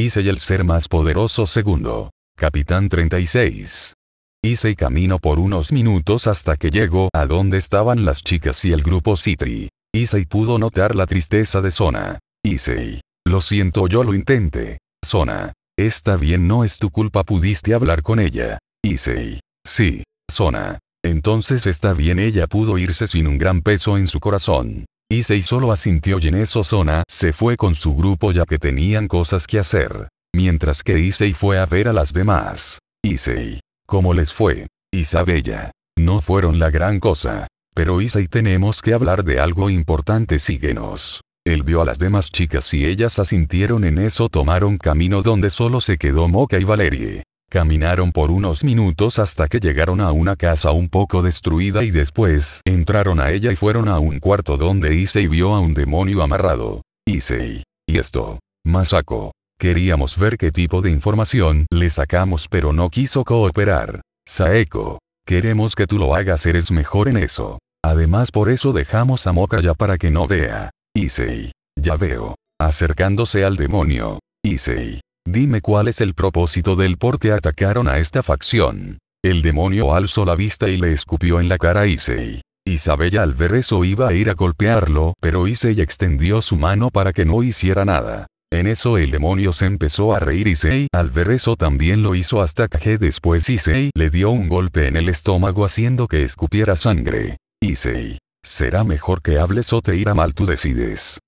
Issei el ser más poderoso segundo. Capitán 36. Hice y camino por unos minutos hasta que llegó a donde estaban las chicas y el grupo Citri. Issei pudo notar la tristeza de Sona. Issei. Lo siento yo lo intenté. Sona. Está bien no es tu culpa pudiste hablar con ella. Issei. Sí. Sona. Entonces está bien ella pudo irse sin un gran peso en su corazón. Isei solo asintió y en eso Zona se fue con su grupo ya que tenían cosas que hacer. Mientras que Isei fue a ver a las demás. Isei. ¿Cómo les fue? Isabella. No fueron la gran cosa. Pero Isei tenemos que hablar de algo importante síguenos. Él vio a las demás chicas y ellas asintieron en eso tomaron camino donde solo se quedó Moca y Valerie. Caminaron por unos minutos hasta que llegaron a una casa un poco destruida y después entraron a ella y fueron a un cuarto donde Isei vio a un demonio amarrado. Isei. Y esto. Masako. Queríamos ver qué tipo de información le sacamos pero no quiso cooperar. Saeko. Queremos que tú lo hagas eres mejor en eso. Además por eso dejamos a Moka ya para que no vea. Isei. Ya veo. Acercándose al demonio. Isei. Dime cuál es el propósito del por qué atacaron a esta facción. El demonio alzó la vista y le escupió en la cara a Issei. Isabella al ver iba a ir a golpearlo, pero Issei extendió su mano para que no hiciera nada. En eso el demonio se empezó a reír y al ver eso también lo hizo hasta que después Issei le dio un golpe en el estómago haciendo que escupiera sangre. Issei. Será mejor que hables o te irá mal tú decides.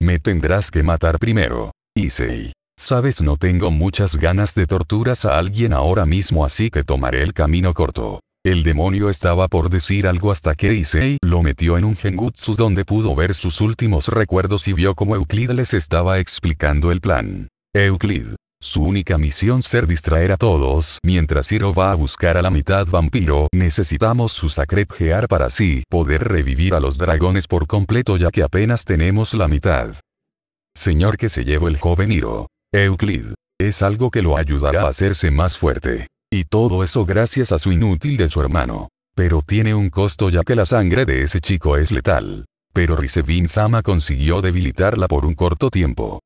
Me tendrás que matar primero. Issei. Sabes, no tengo muchas ganas de torturas a alguien ahora mismo, así que tomaré el camino corto. El demonio estaba por decir algo hasta que Issei lo metió en un genjutsu donde pudo ver sus últimos recuerdos y vio cómo Euclid les estaba explicando el plan. Euclid. Su única misión ser distraer a todos, mientras Hiro va a buscar a la mitad vampiro, necesitamos su Sacred Gear para así poder revivir a los dragones por completo ya que apenas tenemos la mitad. Señor que se llevó el joven Hiro. Euclid. Es algo que lo ayudará a hacerse más fuerte. Y todo eso gracias a su inútil de su hermano. Pero tiene un costo ya que la sangre de ese chico es letal. Pero Risevin Sama consiguió debilitarla por un corto tiempo.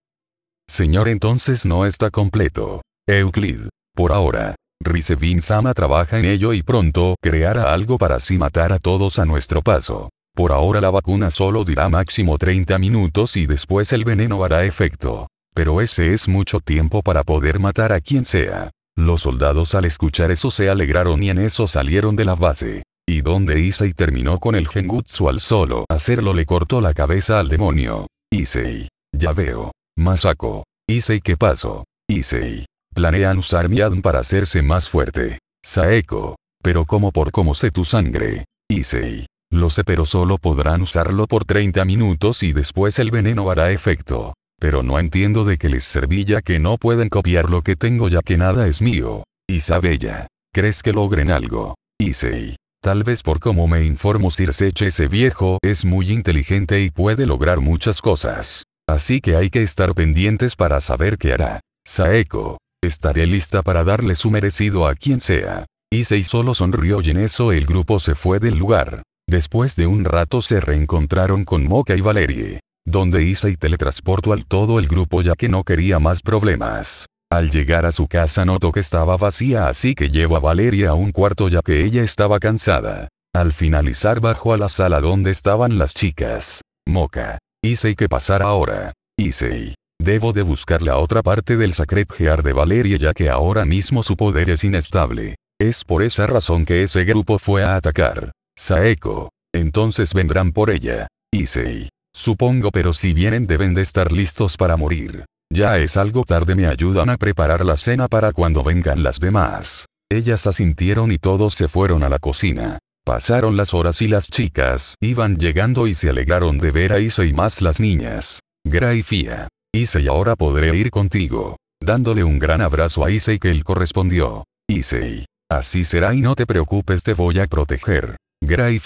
Señor entonces no está completo. Euclid. Por ahora. Risevin Sama trabaja en ello y pronto creará algo para así matar a todos a nuestro paso. Por ahora la vacuna solo dirá máximo 30 minutos y después el veneno hará efecto. Pero ese es mucho tiempo para poder matar a quien sea. Los soldados al escuchar eso se alegraron y en eso salieron de la base. Y donde Issei terminó con el gengutsu al solo hacerlo le cortó la cabeza al demonio. Issei. Ya veo. Masako. Issei ¿qué pasó? Issei. Planean usar adn para hacerse más fuerte. Saeko. Pero como por cómo sé tu sangre. Issei. Lo sé pero solo podrán usarlo por 30 minutos y después el veneno hará efecto. Pero no entiendo de qué les serví que no pueden copiar lo que tengo ya que nada es mío. Isabella. ¿Crees que logren algo? Issei. Tal vez por cómo me informo Sirseche ese viejo es muy inteligente y puede lograr muchas cosas. Así que hay que estar pendientes para saber qué hará. Saeko. Estaré lista para darle su merecido a quien sea. Issei solo sonrió y en eso el grupo se fue del lugar. Después de un rato se reencontraron con Moka y Valerie donde hice teletransportó teletransporto al todo el grupo ya que no quería más problemas. Al llegar a su casa notó que estaba vacía así que llevo a Valeria a un cuarto ya que ella estaba cansada. Al finalizar bajo a la sala donde estaban las chicas. Moca. Hice que pasará ahora. Isei. Debo de buscar la otra parte del Sacred Gear de Valeria ya que ahora mismo su poder es inestable. Es por esa razón que ese grupo fue a atacar. Saeko. Entonces vendrán por ella. Isei. Supongo pero si vienen deben de estar listos para morir. Ya es algo tarde me ayudan a preparar la cena para cuando vengan las demás. Ellas asintieron y todos se fueron a la cocina. Pasaron las horas y las chicas iban llegando y se alegraron de ver a Ise y más las niñas. Gra y Fia. Ise y ahora podré ir contigo. Dándole un gran abrazo a Ise que él correspondió. Ise. Así será y no te preocupes te voy a proteger. Gra y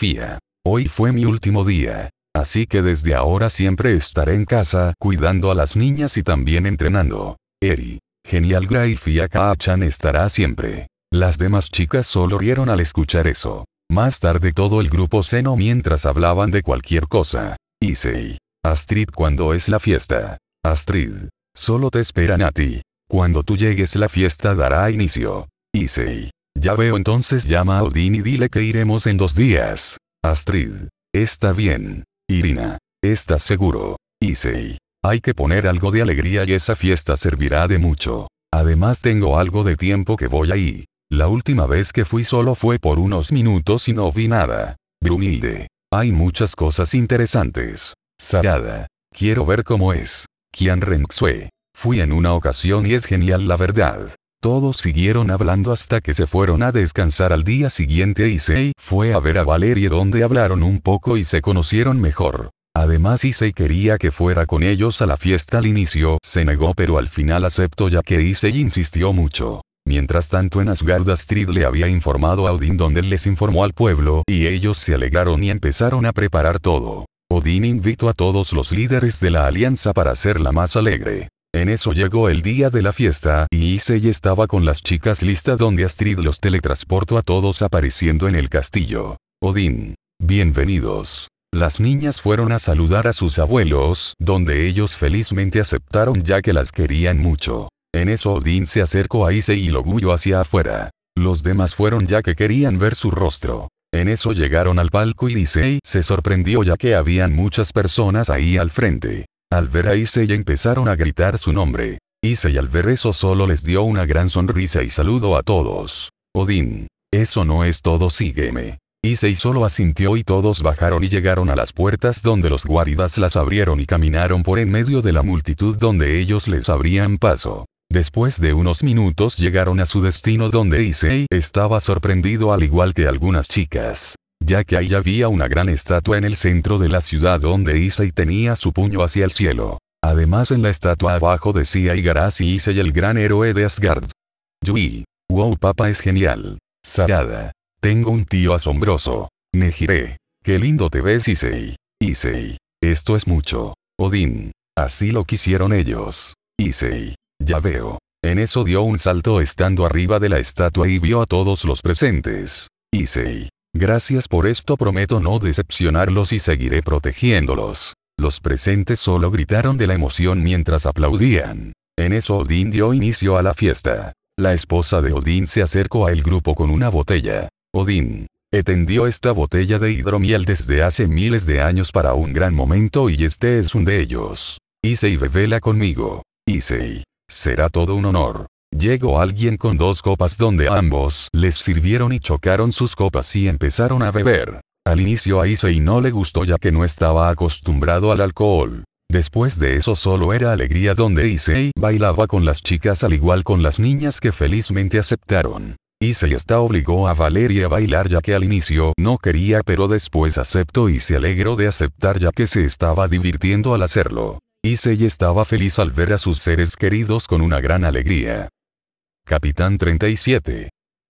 Hoy fue mi último día. Así que desde ahora siempre estaré en casa cuidando a las niñas y también entrenando. Eri, Genial Gray Fia estará siempre. Las demás chicas solo rieron al escuchar eso. Más tarde todo el grupo cenó mientras hablaban de cualquier cosa. Isei, Astrid cuando es la fiesta. Astrid. Solo te esperan a ti. Cuando tú llegues la fiesta dará inicio. Isei, Ya veo entonces llama a Odín y dile que iremos en dos días. Astrid. Está bien. Irina. ¿Estás seguro? Issei. Hay que poner algo de alegría y esa fiesta servirá de mucho. Además tengo algo de tiempo que voy ahí. La última vez que fui solo fue por unos minutos y no vi nada. Brumilde, Hay muchas cosas interesantes. Sarada. Quiero ver cómo es. Kian Renxue. Fui en una ocasión y es genial la verdad. Todos siguieron hablando hasta que se fueron a descansar al día siguiente. Sei fue a ver a Valerie donde hablaron un poco y se conocieron mejor. Además Issei quería que fuera con ellos a la fiesta al inicio, se negó pero al final aceptó ya que Issei insistió mucho. Mientras tanto en Asgard Astrid le había informado a Odin donde él les informó al pueblo, y ellos se alegraron y empezaron a preparar todo. Odín invitó a todos los líderes de la alianza para hacerla más alegre. En eso llegó el día de la fiesta, y Issei estaba con las chicas lista donde Astrid los teletransportó a todos apareciendo en el castillo. Odín. Bienvenidos. Las niñas fueron a saludar a sus abuelos, donde ellos felizmente aceptaron ya que las querían mucho. En eso Odín se acercó a Ise y lo huyó hacia afuera. Los demás fueron ya que querían ver su rostro. En eso llegaron al palco y Ise se sorprendió ya que habían muchas personas ahí al frente. Al ver a Issei empezaron a gritar su nombre. Issei al ver eso solo les dio una gran sonrisa y saludo a todos. Odín. Eso no es todo, sígueme. Issei solo asintió y todos bajaron y llegaron a las puertas donde los guaridas las abrieron y caminaron por en medio de la multitud donde ellos les abrían paso. Después de unos minutos llegaron a su destino donde Issei estaba sorprendido al igual que algunas chicas ya que ahí había una gran estatua en el centro de la ciudad donde Issei tenía su puño hacia el cielo. Además en la estatua abajo decía y Issei el gran héroe de Asgard. Yui. Wow papa es genial. Sarada. Tengo un tío asombroso. Nejire. Qué lindo te ves Issei. Issei. Esto es mucho. Odín. Así lo quisieron ellos. Issei. Ya veo. En eso dio un salto estando arriba de la estatua y vio a todos los presentes. Issei. Gracias por esto prometo no decepcionarlos y seguiré protegiéndolos. Los presentes solo gritaron de la emoción mientras aplaudían. En eso Odín dio inicio a la fiesta. La esposa de Odín se acercó al grupo con una botella. Odín, Etendió esta botella de hidromiel desde hace miles de años para un gran momento y este es un de ellos. Issei bebela conmigo. Issei. Será todo un honor. Llegó alguien con dos copas donde ambos les sirvieron y chocaron sus copas y empezaron a beber. Al inicio a Issei no le gustó ya que no estaba acostumbrado al alcohol. Después de eso solo era alegría donde Issei bailaba con las chicas al igual con las niñas que felizmente aceptaron. Issei hasta obligó a Valeria a bailar ya que al inicio no quería pero después aceptó y se alegró de aceptar ya que se estaba divirtiendo al hacerlo. Issei estaba feliz al ver a sus seres queridos con una gran alegría. Capitán 37.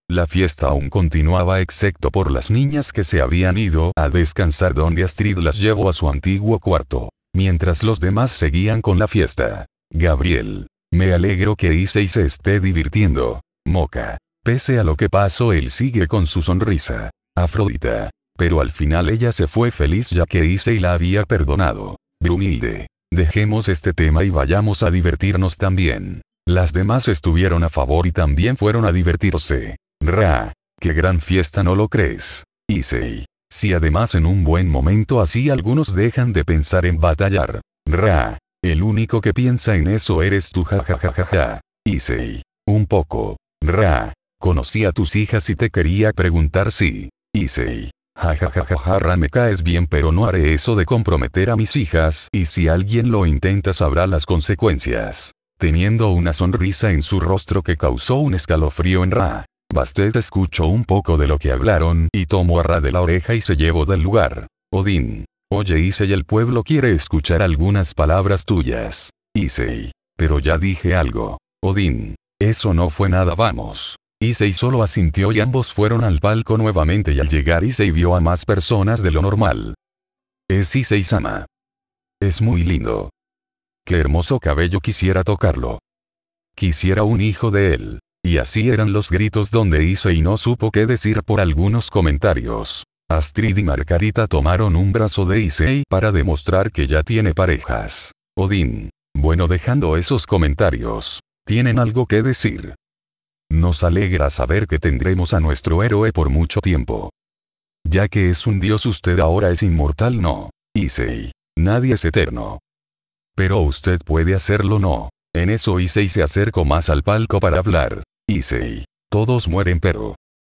La fiesta aún continuaba excepto por las niñas que se habían ido a descansar donde Astrid las llevó a su antiguo cuarto, mientras los demás seguían con la fiesta. Gabriel. Me alegro que Issei se esté divirtiendo. Moca. Pese a lo que pasó él sigue con su sonrisa. Afrodita. Pero al final ella se fue feliz ya que y la había perdonado. Brumilde. Dejemos este tema y vayamos a divertirnos también. Las demás estuvieron a favor y también fueron a divertirse. Ra. ¡Qué gran fiesta no lo crees! Isei, Si además en un buen momento así algunos dejan de pensar en batallar. Ra. El único que piensa en eso eres tú jajajajaja. Issei. Un poco. Ra. Conocí a tus hijas y te quería preguntar si. Issei. Jajajajaja Ra me caes bien pero no haré eso de comprometer a mis hijas y si alguien lo intenta sabrá las consecuencias teniendo una sonrisa en su rostro que causó un escalofrío en Ra. Bastet escuchó un poco de lo que hablaron y tomó a Ra de la oreja y se llevó del lugar. Odín. Oye Issei el pueblo quiere escuchar algunas palabras tuyas. Issei. Pero ya dije algo. Odín. Eso no fue nada vamos. Isei solo asintió y ambos fueron al palco nuevamente y al llegar Issei vio a más personas de lo normal. Es Isei Sama. Es muy lindo. Qué hermoso cabello quisiera tocarlo. Quisiera un hijo de él. Y así eran los gritos donde Isei no supo qué decir por algunos comentarios. Astrid y Margarita tomaron un brazo de Issei para demostrar que ya tiene parejas. Odín. Bueno, dejando esos comentarios. ¿Tienen algo que decir? Nos alegra saber que tendremos a nuestro héroe por mucho tiempo. Ya que es un dios usted ahora es inmortal no. Isei. Nadie es eterno. Pero usted puede hacerlo no. En eso y se acercó más al palco para hablar. Issei. Todos mueren pero...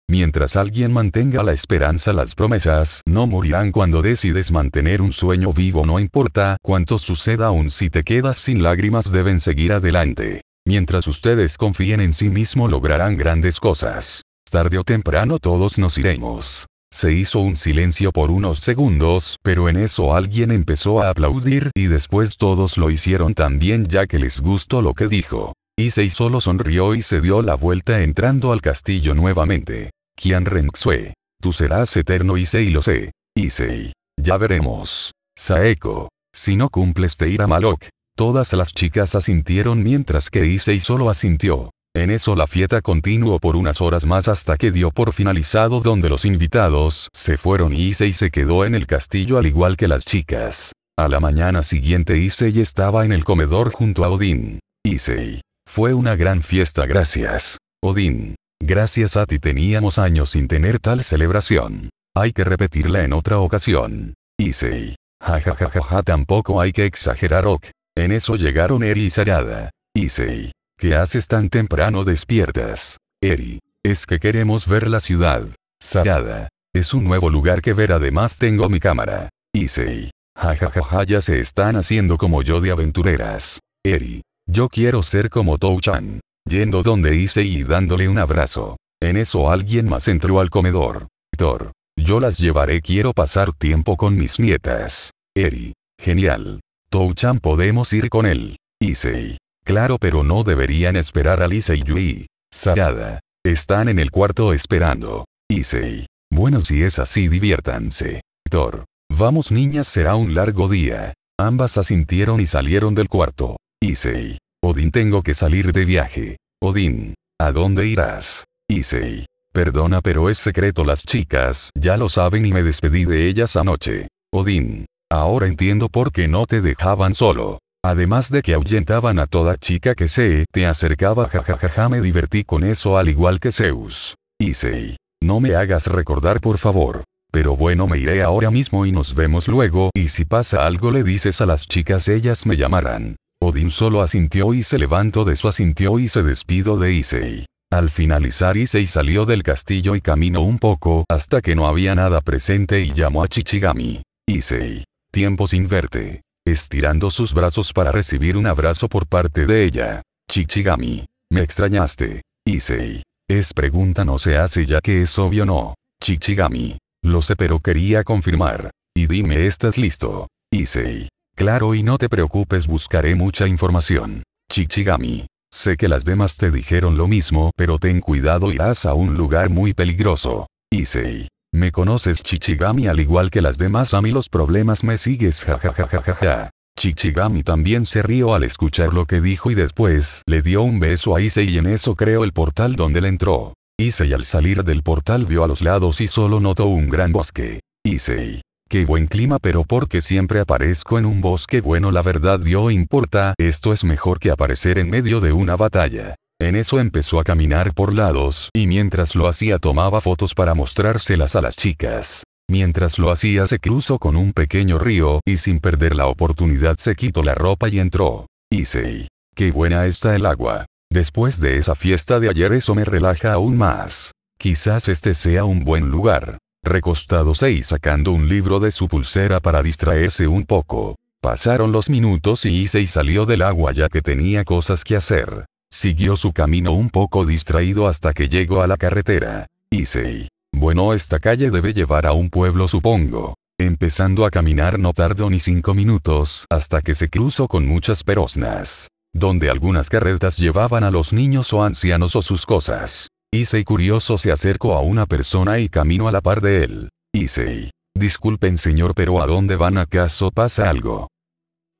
Mientras alguien mantenga la esperanza las promesas no morirán cuando decides mantener un sueño vivo no importa cuánto suceda aún si te quedas sin lágrimas deben seguir adelante. Mientras ustedes confíen en sí mismo lograrán grandes cosas. Tarde o temprano todos nos iremos. Se hizo un silencio por unos segundos, pero en eso alguien empezó a aplaudir y después todos lo hicieron también ya que les gustó lo que dijo. Issei solo sonrió y se dio la vuelta entrando al castillo nuevamente. Qian Renxue. Tú serás eterno Issei lo sé. Issei. Ya veremos. Saeko. Si no cumples te irá Malok. Todas las chicas asintieron mientras que Issei solo asintió. En eso la fiesta continuó por unas horas más hasta que dio por finalizado donde los invitados se fueron y Issei se quedó en el castillo al igual que las chicas. A la mañana siguiente Issei estaba en el comedor junto a Odín. Issei. Fue una gran fiesta gracias. Odín. Gracias a ti teníamos años sin tener tal celebración. Hay que repetirla en otra ocasión. Issei. ja tampoco hay que exagerar ok. En eso llegaron Eri y Sarada. Issei. ¿Qué haces tan temprano despiertas? Eri. Es que queremos ver la ciudad. Sarada. Es un nuevo lugar que ver además tengo mi cámara. Issei. Jajajaja ya se están haciendo como yo de aventureras. Eri. Yo quiero ser como Touchan. Yendo donde Isei y dándole un abrazo. En eso alguien más entró al comedor. Thor. Yo las llevaré quiero pasar tiempo con mis nietas. Eri. Genial. Touchan podemos ir con él. Isei. Claro, pero no deberían esperar a Lisa y Yui. Sarada. Están en el cuarto esperando. Issei. Bueno, si es así, diviértanse. Thor. Vamos, niñas, será un largo día. Ambas asintieron y salieron del cuarto. Issei. Odín, tengo que salir de viaje. Odín. ¿A dónde irás? Issei. Perdona, pero es secreto, las chicas ya lo saben y me despedí de ellas anoche. Odín. Ahora entiendo por qué no te dejaban solo. Además de que ahuyentaban a toda chica que se te acercaba jajajaja me divertí con eso al igual que Zeus. Isei. No me hagas recordar por favor. Pero bueno me iré ahora mismo y nos vemos luego y si pasa algo le dices a las chicas ellas me llamarán. Odín solo asintió y se levantó de su asintió y se despido de Isei. Al finalizar Isei salió del castillo y caminó un poco hasta que no había nada presente y llamó a Chichigami. Isei. Tiempo sin verte estirando sus brazos para recibir un abrazo por parte de ella. Chichigami. Me extrañaste. Isei, Es pregunta no se hace ya que es obvio no. Chichigami. Lo sé pero quería confirmar. Y dime estás listo. Isei, Claro y no te preocupes buscaré mucha información. Chichigami. Sé que las demás te dijeron lo mismo pero ten cuidado irás a un lugar muy peligroso. Isei. Me conoces Chichigami al igual que las demás a mí los problemas me sigues jajajajajaja. Chichigami también se rió al escuchar lo que dijo y después le dio un beso a isei y en eso creó el portal donde le entró. isei al salir del portal vio a los lados y solo notó un gran bosque. isei Qué buen clima pero porque siempre aparezco en un bosque bueno la verdad yo importa, esto es mejor que aparecer en medio de una batalla. En eso empezó a caminar por lados y mientras lo hacía tomaba fotos para mostrárselas a las chicas. Mientras lo hacía se cruzó con un pequeño río y sin perder la oportunidad se quitó la ropa y entró. Isei. Qué buena está el agua. Después de esa fiesta de ayer eso me relaja aún más. Quizás este sea un buen lugar. Recostado y sacando un libro de su pulsera para distraerse un poco. Pasaron los minutos y Issei salió del agua ya que tenía cosas que hacer. Siguió su camino un poco distraído hasta que llegó a la carretera. Isei. Bueno, esta calle debe llevar a un pueblo, supongo. Empezando a caminar no tardó ni cinco minutos hasta que se cruzó con muchas perosnas. Donde algunas carretas llevaban a los niños o ancianos o sus cosas. Isei, curioso se acercó a una persona y caminó a la par de él. Isei: Disculpen señor pero ¿a dónde van acaso pasa algo?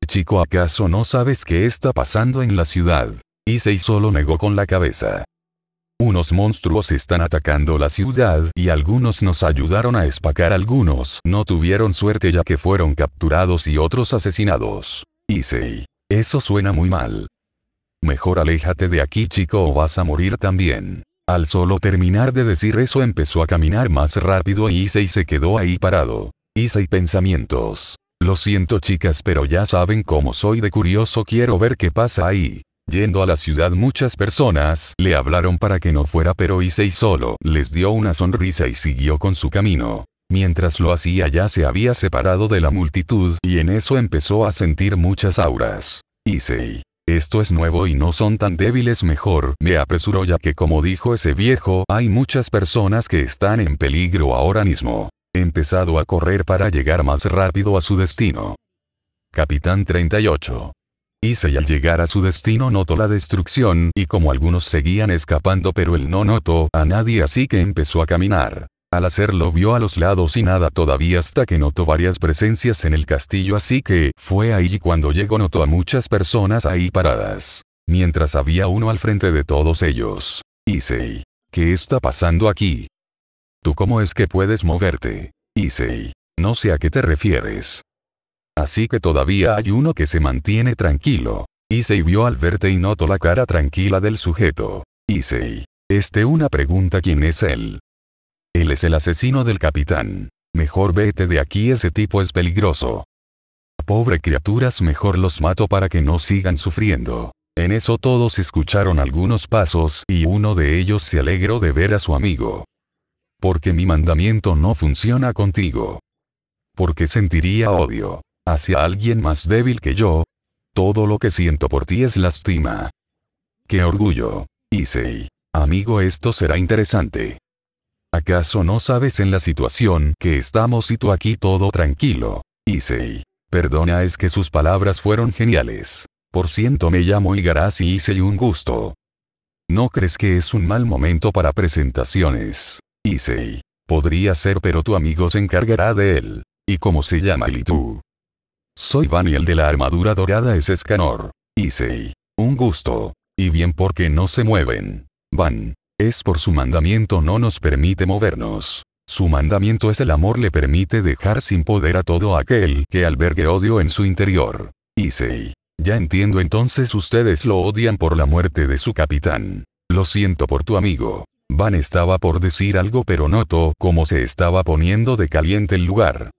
Chico ¿acaso no sabes qué está pasando en la ciudad? Isei solo negó con la cabeza. Unos monstruos están atacando la ciudad y algunos nos ayudaron a espacar algunos. No tuvieron suerte ya que fueron capturados y otros asesinados. Isei Eso suena muy mal. Mejor aléjate de aquí chico o vas a morir también. Al solo terminar de decir eso empezó a caminar más rápido y Isei se quedó ahí parado. Isei pensamientos. Lo siento chicas pero ya saben cómo soy de curioso quiero ver qué pasa ahí. Yendo a la ciudad muchas personas le hablaron para que no fuera pero Isei solo les dio una sonrisa y siguió con su camino. Mientras lo hacía ya se había separado de la multitud y en eso empezó a sentir muchas auras. Isei, Esto es nuevo y no son tan débiles mejor, me apresuró ya que como dijo ese viejo, hay muchas personas que están en peligro ahora mismo. He empezado a correr para llegar más rápido a su destino. Capitán 38. Isei al llegar a su destino notó la destrucción y como algunos seguían escapando pero él no notó a nadie así que empezó a caminar. Al hacerlo vio a los lados y nada todavía hasta que notó varias presencias en el castillo así que fue ahí y cuando llegó notó a muchas personas ahí paradas. Mientras había uno al frente de todos ellos. Isei, ¿Qué está pasando aquí? ¿Tú cómo es que puedes moverte? Isei, No sé a qué te refieres. Así que todavía hay uno que se mantiene tranquilo. Issei vio al verte y notó la cara tranquila del sujeto. Issei. Este una pregunta quién es él. Él es el asesino del capitán. Mejor vete de aquí ese tipo es peligroso. Pobre criaturas mejor los mato para que no sigan sufriendo. En eso todos escucharon algunos pasos y uno de ellos se alegró de ver a su amigo. Porque mi mandamiento no funciona contigo. Porque sentiría odio hacia alguien más débil que yo. Todo lo que siento por ti es lástima. ¡Qué orgullo! Issei. Amigo, esto será interesante. ¿Acaso no sabes en la situación que estamos y tú aquí todo tranquilo? Isei. Perdona es que sus palabras fueron geniales. Por ciento me llamo Igarashi y Issei un gusto. ¿No crees que es un mal momento para presentaciones? Isei. Podría ser pero tu amigo se encargará de él. ¿Y cómo se llama tú? Soy Van y el de la armadura dorada es Escanor. Isei. Un gusto. Y bien porque no se mueven. Van. Es por su mandamiento no nos permite movernos. Su mandamiento es el amor le permite dejar sin poder a todo aquel que albergue odio en su interior. Isei. Ya entiendo entonces ustedes lo odian por la muerte de su capitán. Lo siento por tu amigo. Van estaba por decir algo pero noto cómo se estaba poniendo de caliente el lugar.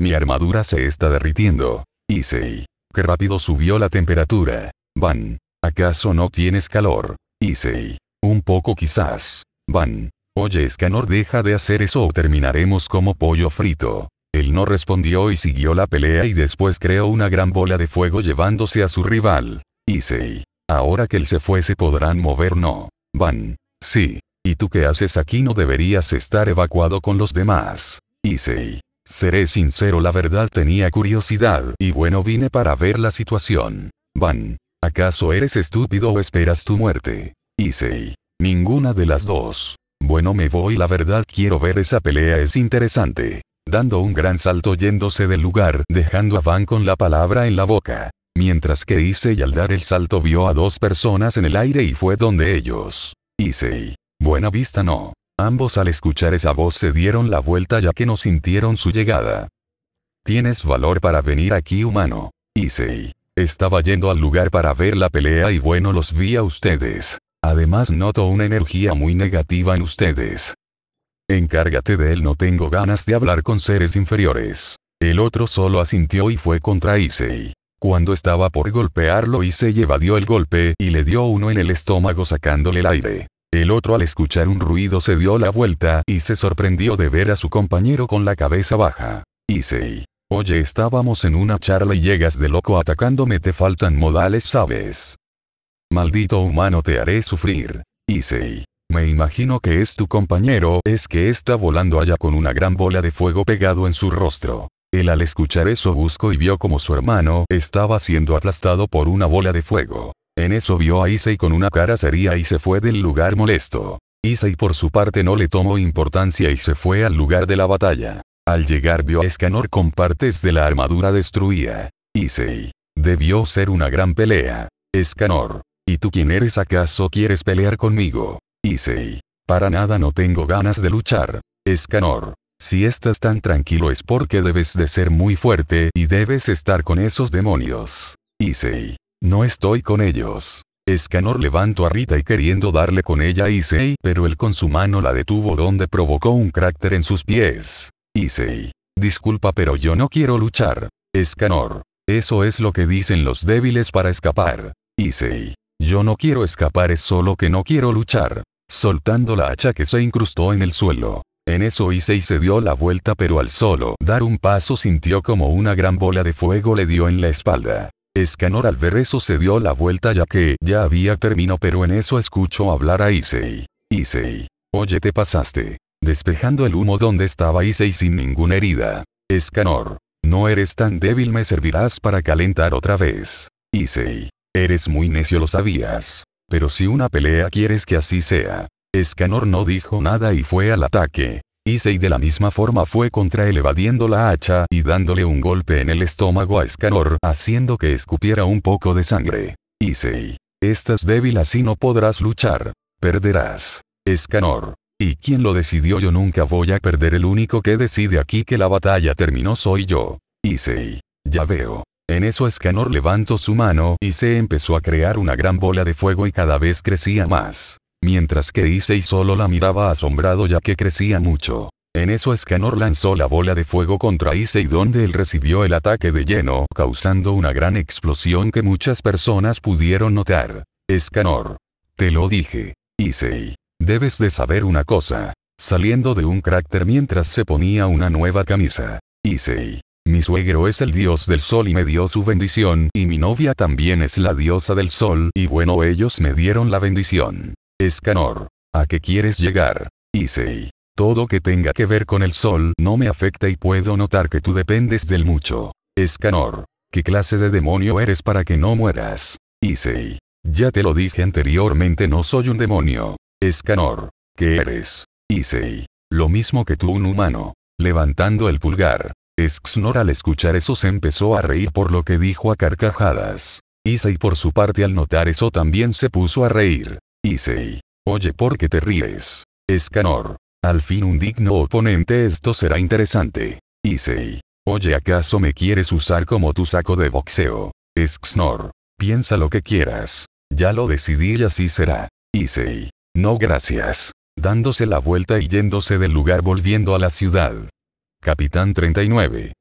Mi armadura se está derritiendo. Issei. Qué rápido subió la temperatura. Van. ¿Acaso no tienes calor? Issei. Un poco quizás. Van. Oye Escanor deja de hacer eso o terminaremos como pollo frito. Él no respondió y siguió la pelea y después creó una gran bola de fuego llevándose a su rival. Issei. Ahora que él se fue se podrán mover no. Van. Sí. ¿Y tú qué haces aquí no deberías estar evacuado con los demás? Issei. Seré sincero, la verdad tenía curiosidad y bueno vine para ver la situación. Van. ¿Acaso eres estúpido o esperas tu muerte? Isei, Ninguna de las dos. Bueno me voy, la verdad quiero ver esa pelea, es interesante. Dando un gran salto yéndose del lugar, dejando a Van con la palabra en la boca. Mientras que Isei al dar el salto vio a dos personas en el aire y fue donde ellos. Isei, Buena vista no. Ambos al escuchar esa voz se dieron la vuelta ya que no sintieron su llegada. Tienes valor para venir aquí humano. Isei. Estaba yendo al lugar para ver la pelea y bueno los vi a ustedes. Además noto una energía muy negativa en ustedes. Encárgate de él, no tengo ganas de hablar con seres inferiores. El otro solo asintió y fue contra Isei. Cuando estaba por golpearlo Issei evadió el golpe y le dio uno en el estómago sacándole el aire. El otro al escuchar un ruido se dio la vuelta y se sorprendió de ver a su compañero con la cabeza baja. Isei. Oye, estábamos en una charla y llegas de loco atacándome, te faltan modales, ¿sabes? Maldito humano, te haré sufrir. Isei. Me imagino que es tu compañero, es que está volando allá con una gran bola de fuego pegado en su rostro. Él al escuchar eso buscó y vio como su hermano estaba siendo aplastado por una bola de fuego. En eso vio a Issei con una cara seria y se fue del lugar molesto. Issei por su parte no le tomó importancia y se fue al lugar de la batalla. Al llegar vio a Escanor con partes de la armadura destruida. Issei. Debió ser una gran pelea. Escanor. ¿Y tú quién eres acaso quieres pelear conmigo? Issei. Para nada no tengo ganas de luchar. Escanor. Si estás tan tranquilo es porque debes de ser muy fuerte y debes estar con esos demonios. Issei. No estoy con ellos. Escanor levantó a Rita y queriendo darle con ella a Issei, pero él con su mano la detuvo donde provocó un cráter en sus pies. Issei. Disculpa pero yo no quiero luchar. Escanor. Eso es lo que dicen los débiles para escapar. Issei. Yo no quiero escapar es solo que no quiero luchar. Soltando la hacha que se incrustó en el suelo. En eso Issei se dio la vuelta pero al solo dar un paso sintió como una gran bola de fuego le dio en la espalda. Escanor al ver eso se dio la vuelta ya que ya había terminado pero en eso escuchó hablar a Issei. Issei. Oye te pasaste. Despejando el humo donde estaba Issei sin ninguna herida. Escanor. No eres tan débil me servirás para calentar otra vez. Issei. Eres muy necio lo sabías. Pero si una pelea quieres que así sea. Escanor no dijo nada y fue al ataque. Isei de la misma forma fue contra él evadiendo la hacha y dándole un golpe en el estómago a Escanor haciendo que escupiera un poco de sangre. Isei. Estás débil así no podrás luchar. Perderás. Escanor. ¿Y quién lo decidió? Yo nunca voy a perder. El único que decide aquí que la batalla terminó soy yo. Isei. Ya veo. En eso Escanor levantó su mano y se empezó a crear una gran bola de fuego y cada vez crecía más mientras que Issei solo la miraba asombrado ya que crecía mucho. En eso Escanor lanzó la bola de fuego contra Issei donde él recibió el ataque de lleno, causando una gran explosión que muchas personas pudieron notar. Escanor. Te lo dije. Issei. Debes de saber una cosa. Saliendo de un cráter mientras se ponía una nueva camisa. Issei. Mi suegro es el dios del sol y me dio su bendición, y mi novia también es la diosa del sol, y bueno ellos me dieron la bendición. Escanor. ¿A qué quieres llegar? Issei. Todo que tenga que ver con el sol no me afecta y puedo notar que tú dependes del mucho. Escanor. ¿Qué clase de demonio eres para que no mueras? Issei. Ya te lo dije anteriormente no soy un demonio. Escanor. ¿Qué eres? Issei. Lo mismo que tú un humano. Levantando el pulgar. Esxnor al escuchar eso se empezó a reír por lo que dijo a carcajadas. Issei por su parte al notar eso también se puso a reír. Isei, Oye, ¿por qué te ríes? Escanor. Al fin un digno oponente, esto será interesante. Isei, Oye, ¿acaso me quieres usar como tu saco de boxeo? Escanor. Piensa lo que quieras. Ya lo decidí y así será. Isei, No gracias. Dándose la vuelta y yéndose del lugar volviendo a la ciudad. Capitán 39.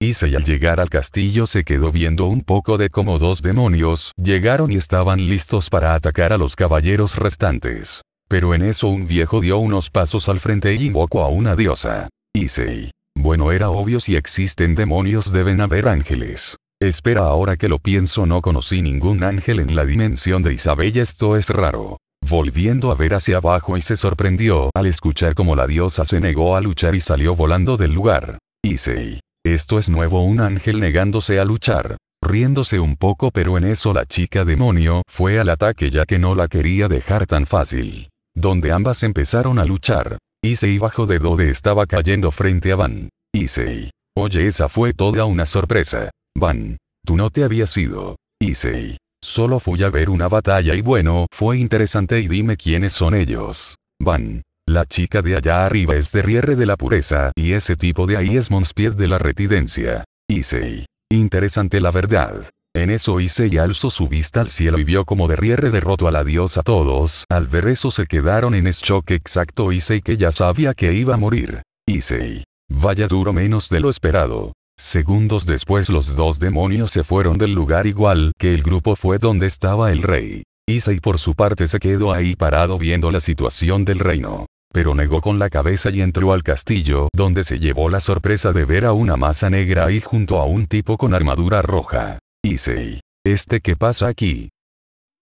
Issei al llegar al castillo se quedó viendo un poco de cómo dos demonios llegaron y estaban listos para atacar a los caballeros restantes. Pero en eso un viejo dio unos pasos al frente y invocó a una diosa. Issei. Bueno era obvio si existen demonios deben haber ángeles. Espera ahora que lo pienso no conocí ningún ángel en la dimensión de Isabel esto es raro. Volviendo a ver hacia abajo y se sorprendió al escuchar cómo la diosa se negó a luchar y salió volando del lugar. Issei. Esto es nuevo un ángel negándose a luchar. Riéndose un poco pero en eso la chica demonio fue al ataque ya que no la quería dejar tan fácil. Donde ambas empezaron a luchar. Isei bajo de donde estaba cayendo frente a Van. Isei, Oye esa fue toda una sorpresa. Van. Tú no te habías ido. Isei, Solo fui a ver una batalla y bueno, fue interesante y dime quiénes son ellos. Van. La chica de allá arriba es de Rierre de la pureza y ese tipo de ahí es Monspied de la Retidencia. Isei. Interesante la verdad. En eso Issei alzó su vista al cielo y vio como de Rierre derrotó a la diosa todos, al ver eso se quedaron en shock exacto Isei que ya sabía que iba a morir. Isei. Vaya duro menos de lo esperado. Segundos después los dos demonios se fueron del lugar igual que el grupo fue donde estaba el rey. Isei por su parte se quedó ahí parado viendo la situación del reino pero negó con la cabeza y entró al castillo donde se llevó la sorpresa de ver a una masa negra ahí junto a un tipo con armadura roja. Isei, ¿Este qué pasa aquí?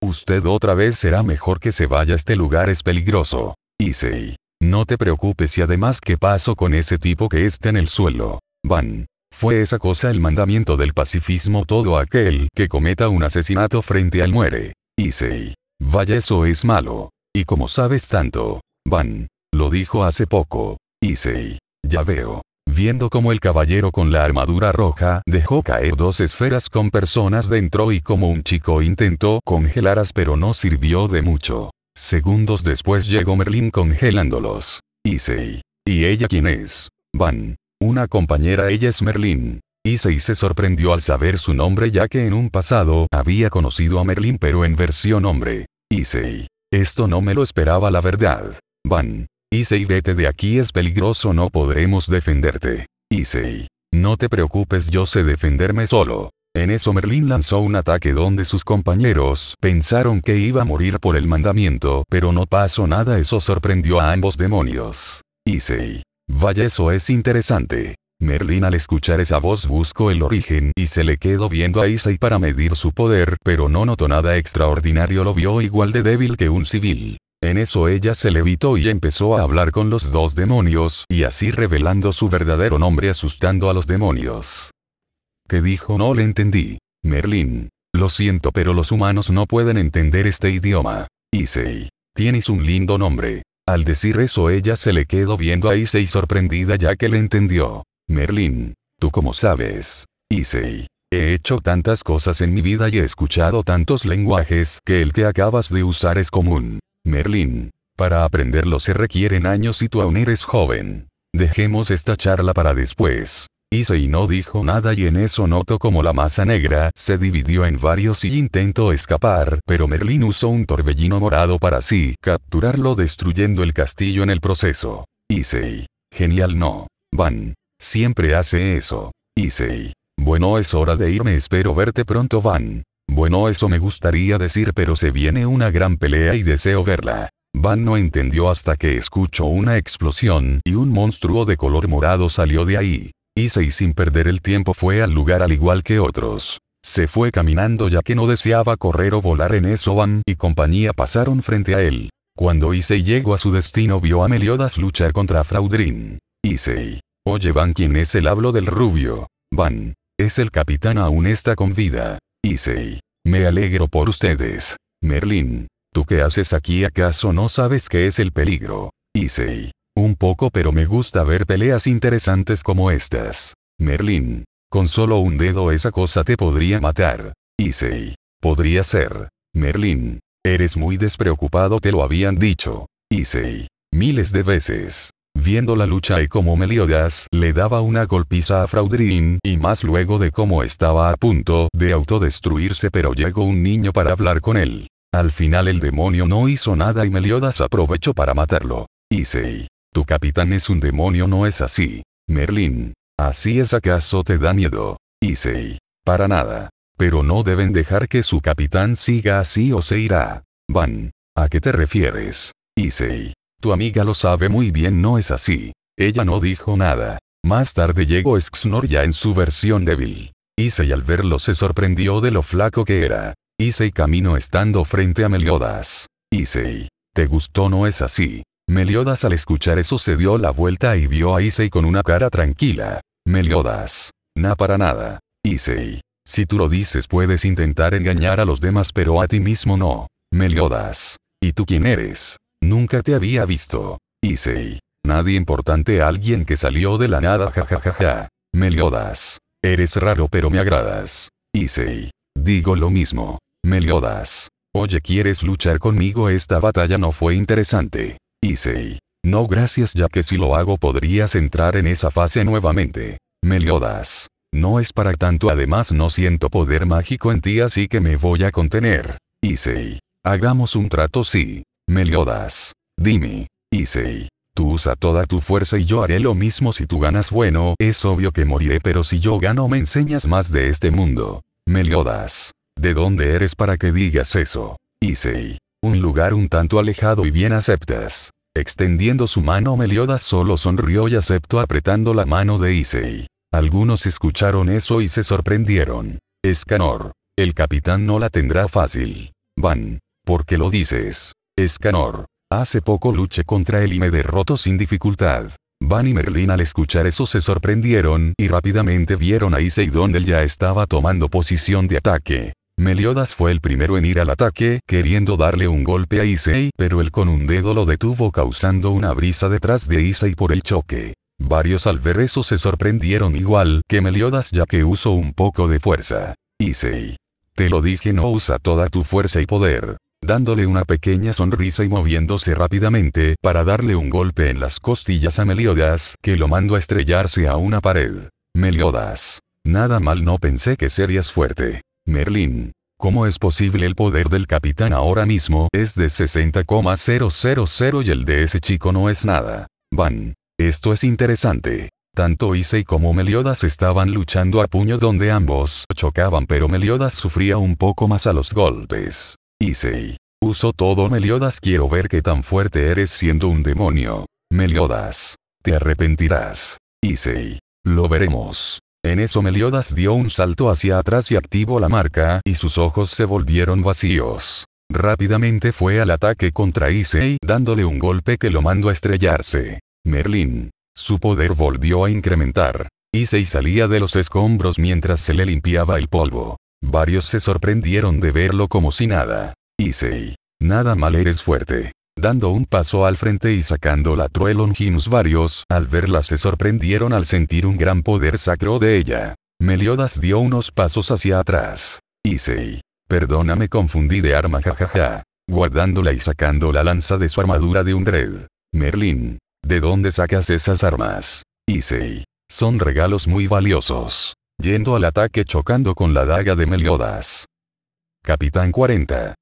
Usted otra vez será mejor que se vaya este lugar es peligroso. Issei. No te preocupes y además qué pasó con ese tipo que está en el suelo. Van. Fue esa cosa el mandamiento del pacifismo todo aquel que cometa un asesinato frente al muere. Isei, Vaya eso es malo. Y como sabes tanto. Van. Lo dijo hace poco. Issei. Ya veo. Viendo como el caballero con la armadura roja dejó caer dos esferas con personas dentro y como un chico intentó congelarlas pero no sirvió de mucho. Segundos después llegó Merlin congelándolos. Issei. ¿Y ella quién es? Van. Una compañera ella es Merlin. Issei se sorprendió al saber su nombre ya que en un pasado había conocido a Merlin pero en versión hombre. Issei. Esto no me lo esperaba la verdad. Van. Issei vete de aquí es peligroso no podremos defenderte. Issei. No te preocupes yo sé defenderme solo. En eso Merlin lanzó un ataque donde sus compañeros pensaron que iba a morir por el mandamiento pero no pasó nada eso sorprendió a ambos demonios. Issei. Vaya eso es interesante. Merlin al escuchar esa voz buscó el origen y se le quedó viendo a Issei para medir su poder, pero no notó nada extraordinario lo vio igual de débil que un civil. En eso ella se levitó y empezó a hablar con los dos demonios, y así revelando su verdadero nombre asustando a los demonios. ¿Qué dijo? No le entendí. Merlín. Lo siento pero los humanos no pueden entender este idioma. Isei. Tienes un lindo nombre. Al decir eso ella se le quedó viendo a Issei sorprendida ya que le entendió. Merlín. Tú como sabes. Issei. He hecho tantas cosas en mi vida y he escuchado tantos lenguajes que el que acabas de usar es común. Merlín. Para aprenderlo se requieren años y tú aún eres joven. Dejemos esta charla para después. Isei no dijo nada y en eso noto como la masa negra se dividió en varios y intentó escapar, pero Merlín usó un torbellino morado para sí capturarlo destruyendo el castillo en el proceso. Isei. Genial no. Van. Siempre hace eso. Isei. Bueno es hora de irme espero verte pronto Van. Bueno eso me gustaría decir pero se viene una gran pelea y deseo verla. Van no entendió hasta que escuchó una explosión y un monstruo de color morado salió de ahí. Issei sin perder el tiempo fue al lugar al igual que otros. Se fue caminando ya que no deseaba correr o volar en eso Van y compañía pasaron frente a él. Cuando Issei llegó a su destino vio a Meliodas luchar contra Fraudrin. Issei. Oye Van ¿quién es el hablo del rubio? Van. Es el capitán aún está con vida. Issei. Me alegro por ustedes. Merlin. ¿Tú qué haces aquí acaso no sabes qué es el peligro? Issei. Un poco pero me gusta ver peleas interesantes como estas. Merlin. Con solo un dedo esa cosa te podría matar. Issei. Podría ser. Merlin. Eres muy despreocupado te lo habían dicho. Issei. Miles de veces viendo la lucha y cómo Meliodas le daba una golpiza a Fraudrin, y más luego de cómo estaba a punto de autodestruirse pero llegó un niño para hablar con él. Al final el demonio no hizo nada y Meliodas aprovechó para matarlo. Issei. Tu capitán es un demonio no es así. Merlin. Así es acaso te da miedo. Issei. Para nada. Pero no deben dejar que su capitán siga así o se irá. Van. ¿A qué te refieres? Issei. Tu amiga lo sabe muy bien, no es así. Ella no dijo nada. Más tarde llegó Xnor ya en su versión débil. Isei al verlo se sorprendió de lo flaco que era. Isei caminó estando frente a Meliodas. Isei, ¿Te gustó no es así? Meliodas al escuchar eso se dio la vuelta y vio a Isei con una cara tranquila. Meliodas. Na para nada. Isei, Si tú lo dices puedes intentar engañar a los demás pero a ti mismo no. Meliodas. ¿Y tú quién eres? Nunca te había visto. Issei. Nadie importante alguien que salió de la nada jajajaja. Meliodas. Eres raro pero me agradas. Issei. Digo lo mismo. Meliodas. Oye, ¿quieres luchar conmigo? Esta batalla no fue interesante. Issei. No gracias ya que si lo hago podrías entrar en esa fase nuevamente. Meliodas. No es para tanto además no siento poder mágico en ti así que me voy a contener. Issei. Hagamos un trato sí. Meliodas, Dime. Issei. Tú usa toda tu fuerza y yo haré lo mismo si tú ganas bueno, es obvio que moriré pero si yo gano me enseñas más de este mundo. Meliodas. ¿De dónde eres para que digas eso? Issei. Un lugar un tanto alejado y bien aceptas. Extendiendo su mano Meliodas solo sonrió y aceptó apretando la mano de Issei. Algunos escucharon eso y se sorprendieron. Escanor. El capitán no la tendrá fácil. Van. ¿Por qué lo dices? Escanor. Hace poco luché contra él y me derrotó sin dificultad. Van y Merlin al escuchar eso se sorprendieron y rápidamente vieron a Issei donde él ya estaba tomando posición de ataque. Meliodas fue el primero en ir al ataque, queriendo darle un golpe a Issei, pero él con un dedo lo detuvo causando una brisa detrás de Issei por el choque. Varios al ver eso se sorprendieron igual que Meliodas ya que usó un poco de fuerza. Issei. Te lo dije no usa toda tu fuerza y poder dándole una pequeña sonrisa y moviéndose rápidamente para darle un golpe en las costillas a Meliodas, que lo mandó a estrellarse a una pared. Meliodas. Nada mal no pensé que serías fuerte. Merlín. ¿Cómo es posible el poder del capitán ahora mismo es de 60,000 y el de ese chico no es nada? Van. Esto es interesante. Tanto Issei como Meliodas estaban luchando a puño donde ambos chocaban pero Meliodas sufría un poco más a los golpes. Isei. uso todo Meliodas quiero ver qué tan fuerte eres siendo un demonio. Meliodas. Te arrepentirás. Issei. Lo veremos. En eso Meliodas dio un salto hacia atrás y activó la marca y sus ojos se volvieron vacíos. Rápidamente fue al ataque contra Isei, dándole un golpe que lo mandó a estrellarse. Merlin. Su poder volvió a incrementar. Issei salía de los escombros mientras se le limpiaba el polvo. Varios se sorprendieron de verlo como si nada. Issei. Nada mal eres fuerte. Dando un paso al frente y sacando la True varios al verla se sorprendieron al sentir un gran poder sacro de ella. Meliodas dio unos pasos hacia atrás. Issei. Perdóname confundí de arma jajaja. Guardándola y sacando la lanza de su armadura de un dread. Merlin. ¿De dónde sacas esas armas? Issei. Son regalos muy valiosos yendo al ataque chocando con la daga de Meliodas. Capitán 40.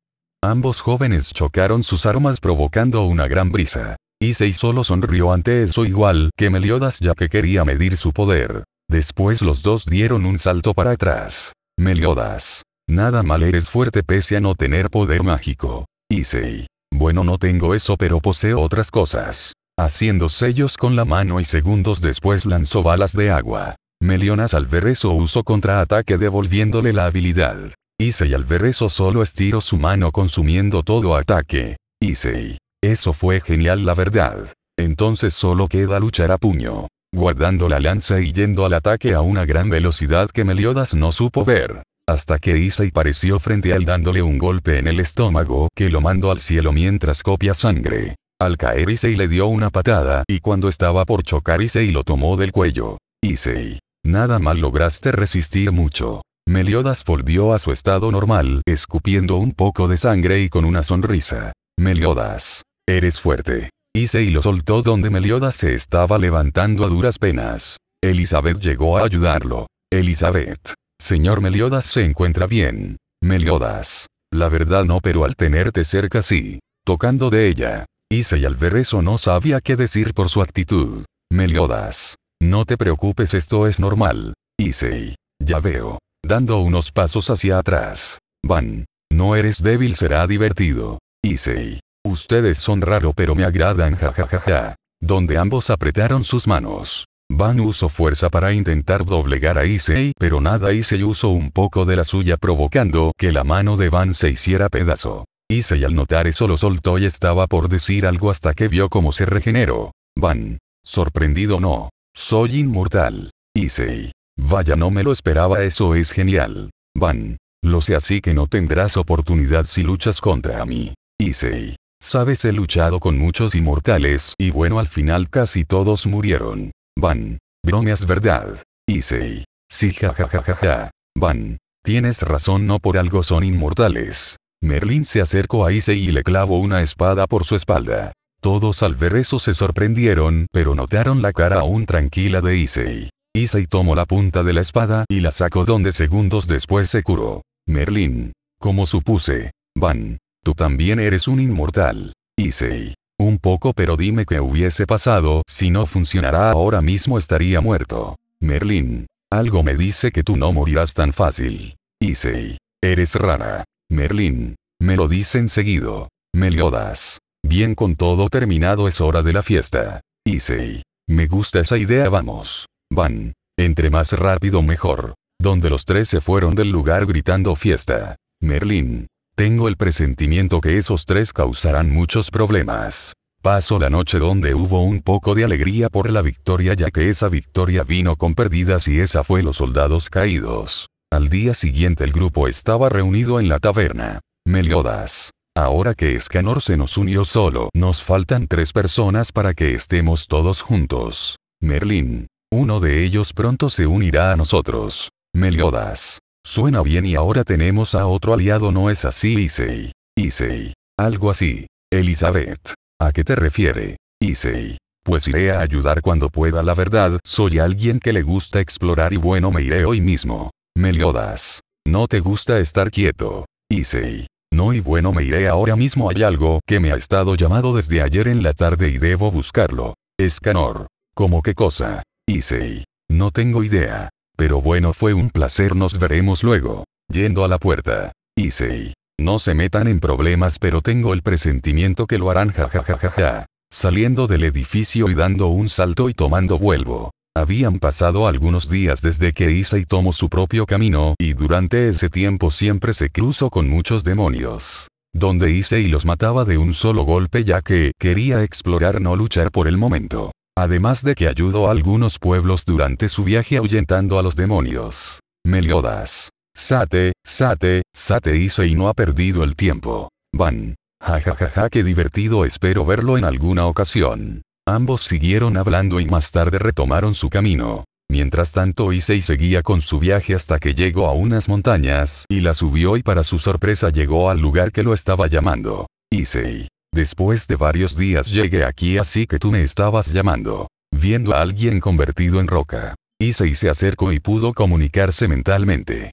Ambos jóvenes chocaron sus armas provocando una gran brisa. Issei solo sonrió ante eso igual que Meliodas ya que quería medir su poder. Después los dos dieron un salto para atrás. Meliodas. Nada mal eres fuerte pese a no tener poder mágico. Issei. Bueno no tengo eso pero poseo otras cosas. Haciendo sellos con la mano y segundos después lanzó balas de agua. Melionas al usó contraataque devolviéndole la habilidad. Issei al ver solo estiró su mano consumiendo todo ataque. Issei. Eso fue genial la verdad. Entonces solo queda luchar a puño. Guardando la lanza y yendo al ataque a una gran velocidad que Meliodas no supo ver. Hasta que Issei pareció frente a él dándole un golpe en el estómago que lo mandó al cielo mientras copia sangre. Al caer Issei le dio una patada y cuando estaba por chocar Issei lo tomó del cuello. Issei. Nada mal lograste resistir mucho. Meliodas volvió a su estado normal, escupiendo un poco de sangre y con una sonrisa. Meliodas. Eres fuerte. Ise y lo soltó donde Meliodas se estaba levantando a duras penas. Elizabeth llegó a ayudarlo. Elizabeth. Señor Meliodas se encuentra bien. Meliodas. La verdad no, pero al tenerte cerca sí. Tocando de ella. Ise y al ver eso no sabía qué decir por su actitud. Meliodas. No te preocupes, esto es normal. Issei. Ya veo. Dando unos pasos hacia atrás. Van. No eres débil, será divertido. Issei. Ustedes son raro pero me agradan jajajaja. Donde ambos apretaron sus manos. Van usó fuerza para intentar doblegar a Issei, pero nada Issei usó un poco de la suya provocando que la mano de Van se hiciera pedazo. Issei al notar eso lo soltó y estaba por decir algo hasta que vio cómo se regeneró. Van. Sorprendido no. Soy inmortal. Isei. Vaya, no me lo esperaba, eso es genial. Van. Lo sé así que no tendrás oportunidad si luchas contra mí. Isei. Sabes, he luchado con muchos inmortales y bueno, al final casi todos murieron. Van. Bromeas, ¿verdad? Isei. Sí, jajajajaja. Van. Tienes razón, no por algo son inmortales. Merlin se acercó a Isei y le clavó una espada por su espalda. Todos al ver eso se sorprendieron, pero notaron la cara aún tranquila de Issei. Issei tomó la punta de la espada y la sacó donde segundos después se curó. Merlin. Como supuse. Van. Tú también eres un inmortal. Issei. Un poco pero dime qué hubiese pasado, si no funcionara ahora mismo estaría muerto. Merlin. Algo me dice que tú no morirás tan fácil. Issei. Eres rara. Merlin. Me lo dice seguido. Meliodas. Bien con todo terminado es hora de la fiesta. Issei. Me gusta esa idea vamos. Van. Entre más rápido mejor. Donde los tres se fueron del lugar gritando fiesta. Merlín. Tengo el presentimiento que esos tres causarán muchos problemas. Paso la noche donde hubo un poco de alegría por la victoria ya que esa victoria vino con perdidas y esa fue los soldados caídos. Al día siguiente el grupo estaba reunido en la taberna. Meliodas, Ahora que Escanor se nos unió solo, nos faltan tres personas para que estemos todos juntos. Merlin. Uno de ellos pronto se unirá a nosotros. Meliodas. Suena bien y ahora tenemos a otro aliado, ¿no es así, Issei? Issei. Algo así. Elizabeth. ¿A qué te refiere? Issei. Pues iré a ayudar cuando pueda, la verdad, soy alguien que le gusta explorar y bueno, me iré hoy mismo. Meliodas. No te gusta estar quieto. Issei. No y bueno me iré ahora mismo hay algo que me ha estado llamado desde ayer en la tarde y debo buscarlo. Escanor. ¿Cómo qué cosa? Issei. No tengo idea. Pero bueno fue un placer nos veremos luego. Yendo a la puerta. Issei. No se metan en problemas pero tengo el presentimiento que lo harán jajajajaja. Saliendo del edificio y dando un salto y tomando vuelvo. Habían pasado algunos días desde que y tomó su propio camino y durante ese tiempo siempre se cruzó con muchos demonios. Donde y los mataba de un solo golpe ya que quería explorar no luchar por el momento. Además de que ayudó a algunos pueblos durante su viaje ahuyentando a los demonios. Meliodas. Sate, Sate, Sate y no ha perdido el tiempo. Van. Ja ja ja ja qué divertido espero verlo en alguna ocasión. Ambos siguieron hablando y más tarde retomaron su camino. Mientras tanto Isei seguía con su viaje hasta que llegó a unas montañas y la subió y para su sorpresa llegó al lugar que lo estaba llamando. Isei. Después de varios días llegué aquí así que tú me estabas llamando. Viendo a alguien convertido en roca. Isei se acercó y pudo comunicarse mentalmente.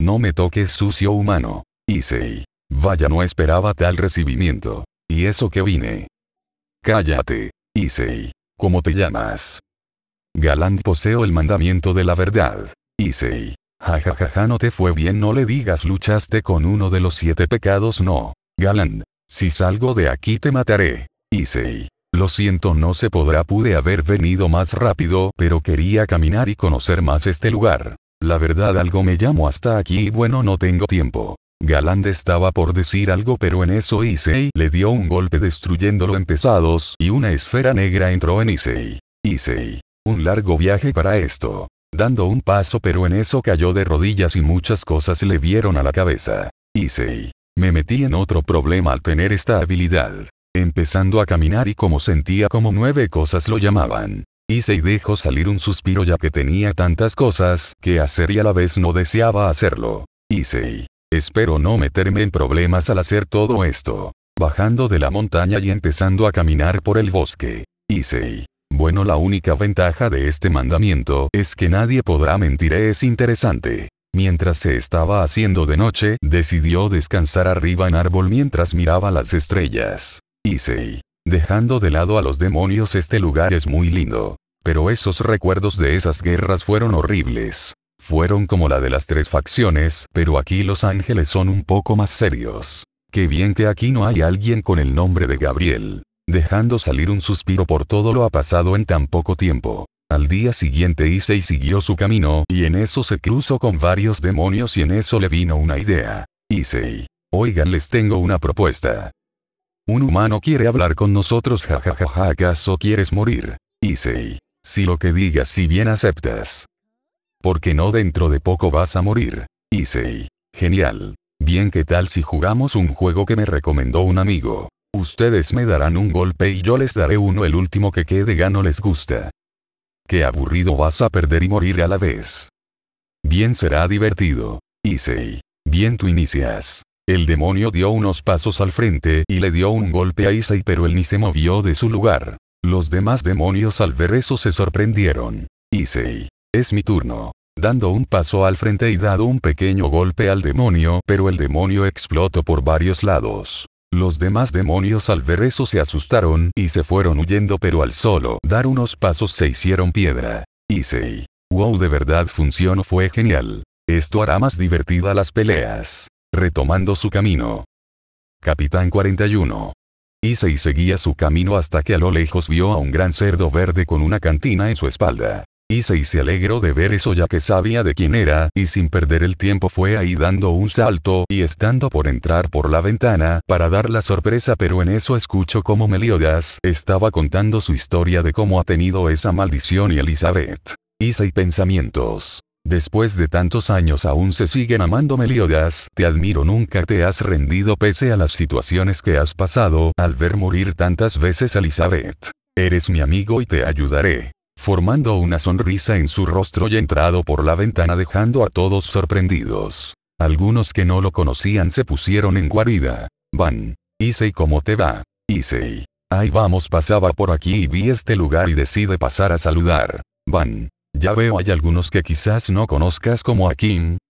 No me toques sucio humano. Isei. Vaya no esperaba tal recibimiento. Y eso que vine. Cállate. Isei, ¿Cómo te llamas? Galant poseo el mandamiento de la verdad. Issei. Jajajaja no te fue bien no le digas luchaste con uno de los siete pecados no. Galand. Si salgo de aquí te mataré. Isei, Lo siento no se podrá pude haber venido más rápido pero quería caminar y conocer más este lugar. La verdad algo me llamo hasta aquí y bueno no tengo tiempo. Galand estaba por decir algo pero en eso Isei le dio un golpe destruyéndolo en pesados y una esfera negra entró en Isei. Isei, Un largo viaje para esto. Dando un paso pero en eso cayó de rodillas y muchas cosas le vieron a la cabeza. Isei, Me metí en otro problema al tener esta habilidad. Empezando a caminar y como sentía como nueve cosas lo llamaban. Isei dejó salir un suspiro ya que tenía tantas cosas que hacer y a la vez no deseaba hacerlo. Isei. Espero no meterme en problemas al hacer todo esto. Bajando de la montaña y empezando a caminar por el bosque. Issei. Bueno, la única ventaja de este mandamiento es que nadie podrá mentir. Es interesante. Mientras se estaba haciendo de noche, decidió descansar arriba en árbol mientras miraba las estrellas. Issei. Dejando de lado a los demonios este lugar es muy lindo. Pero esos recuerdos de esas guerras fueron horribles fueron como la de las tres facciones, pero aquí los ángeles son un poco más serios. Qué bien que aquí no hay alguien con el nombre de Gabriel. Dejando salir un suspiro por todo lo ha pasado en tan poco tiempo. Al día siguiente Isei siguió su camino, y en eso se cruzó con varios demonios y en eso le vino una idea. Isei, Oigan les tengo una propuesta. Un humano quiere hablar con nosotros jajajaja ¿acaso quieres morir? Isei, Si lo que digas si bien aceptas, porque no dentro de poco vas a morir. Issei. Genial. Bien, ¿qué tal si jugamos un juego que me recomendó un amigo? Ustedes me darán un golpe y yo les daré uno el último que quede gano les gusta. Qué aburrido vas a perder y morir a la vez. Bien será divertido. Issei. Bien tú inicias. El demonio dio unos pasos al frente y le dio un golpe a Issei pero él ni se movió de su lugar. Los demás demonios al ver eso se sorprendieron. Issei. Es mi turno. Dando un paso al frente y dado un pequeño golpe al demonio, pero el demonio explotó por varios lados. Los demás demonios al ver eso se asustaron y se fueron huyendo pero al solo dar unos pasos se hicieron piedra. Isei, Wow de verdad funcionó fue genial. Esto hará más divertida las peleas. Retomando su camino. Capitán 41. Isei seguía su camino hasta que a lo lejos vio a un gran cerdo verde con una cantina en su espalda. Isa y se alegró de ver eso ya que sabía de quién era, y sin perder el tiempo fue ahí dando un salto y estando por entrar por la ventana para dar la sorpresa pero en eso escucho como Meliodas estaba contando su historia de cómo ha tenido esa maldición y Elizabeth. Isa y pensamientos. Después de tantos años aún se siguen amando Meliodas, te admiro nunca te has rendido pese a las situaciones que has pasado al ver morir tantas veces Elizabeth. Eres mi amigo y te ayudaré formando una sonrisa en su rostro y entrado por la ventana dejando a todos sorprendidos. Algunos que no lo conocían se pusieron en guarida. Van. Issei, ¿cómo te va? Issei. ahí vamos, pasaba por aquí y vi este lugar y decide pasar a saludar. Van. Ya veo, hay algunos que quizás no conozcas como a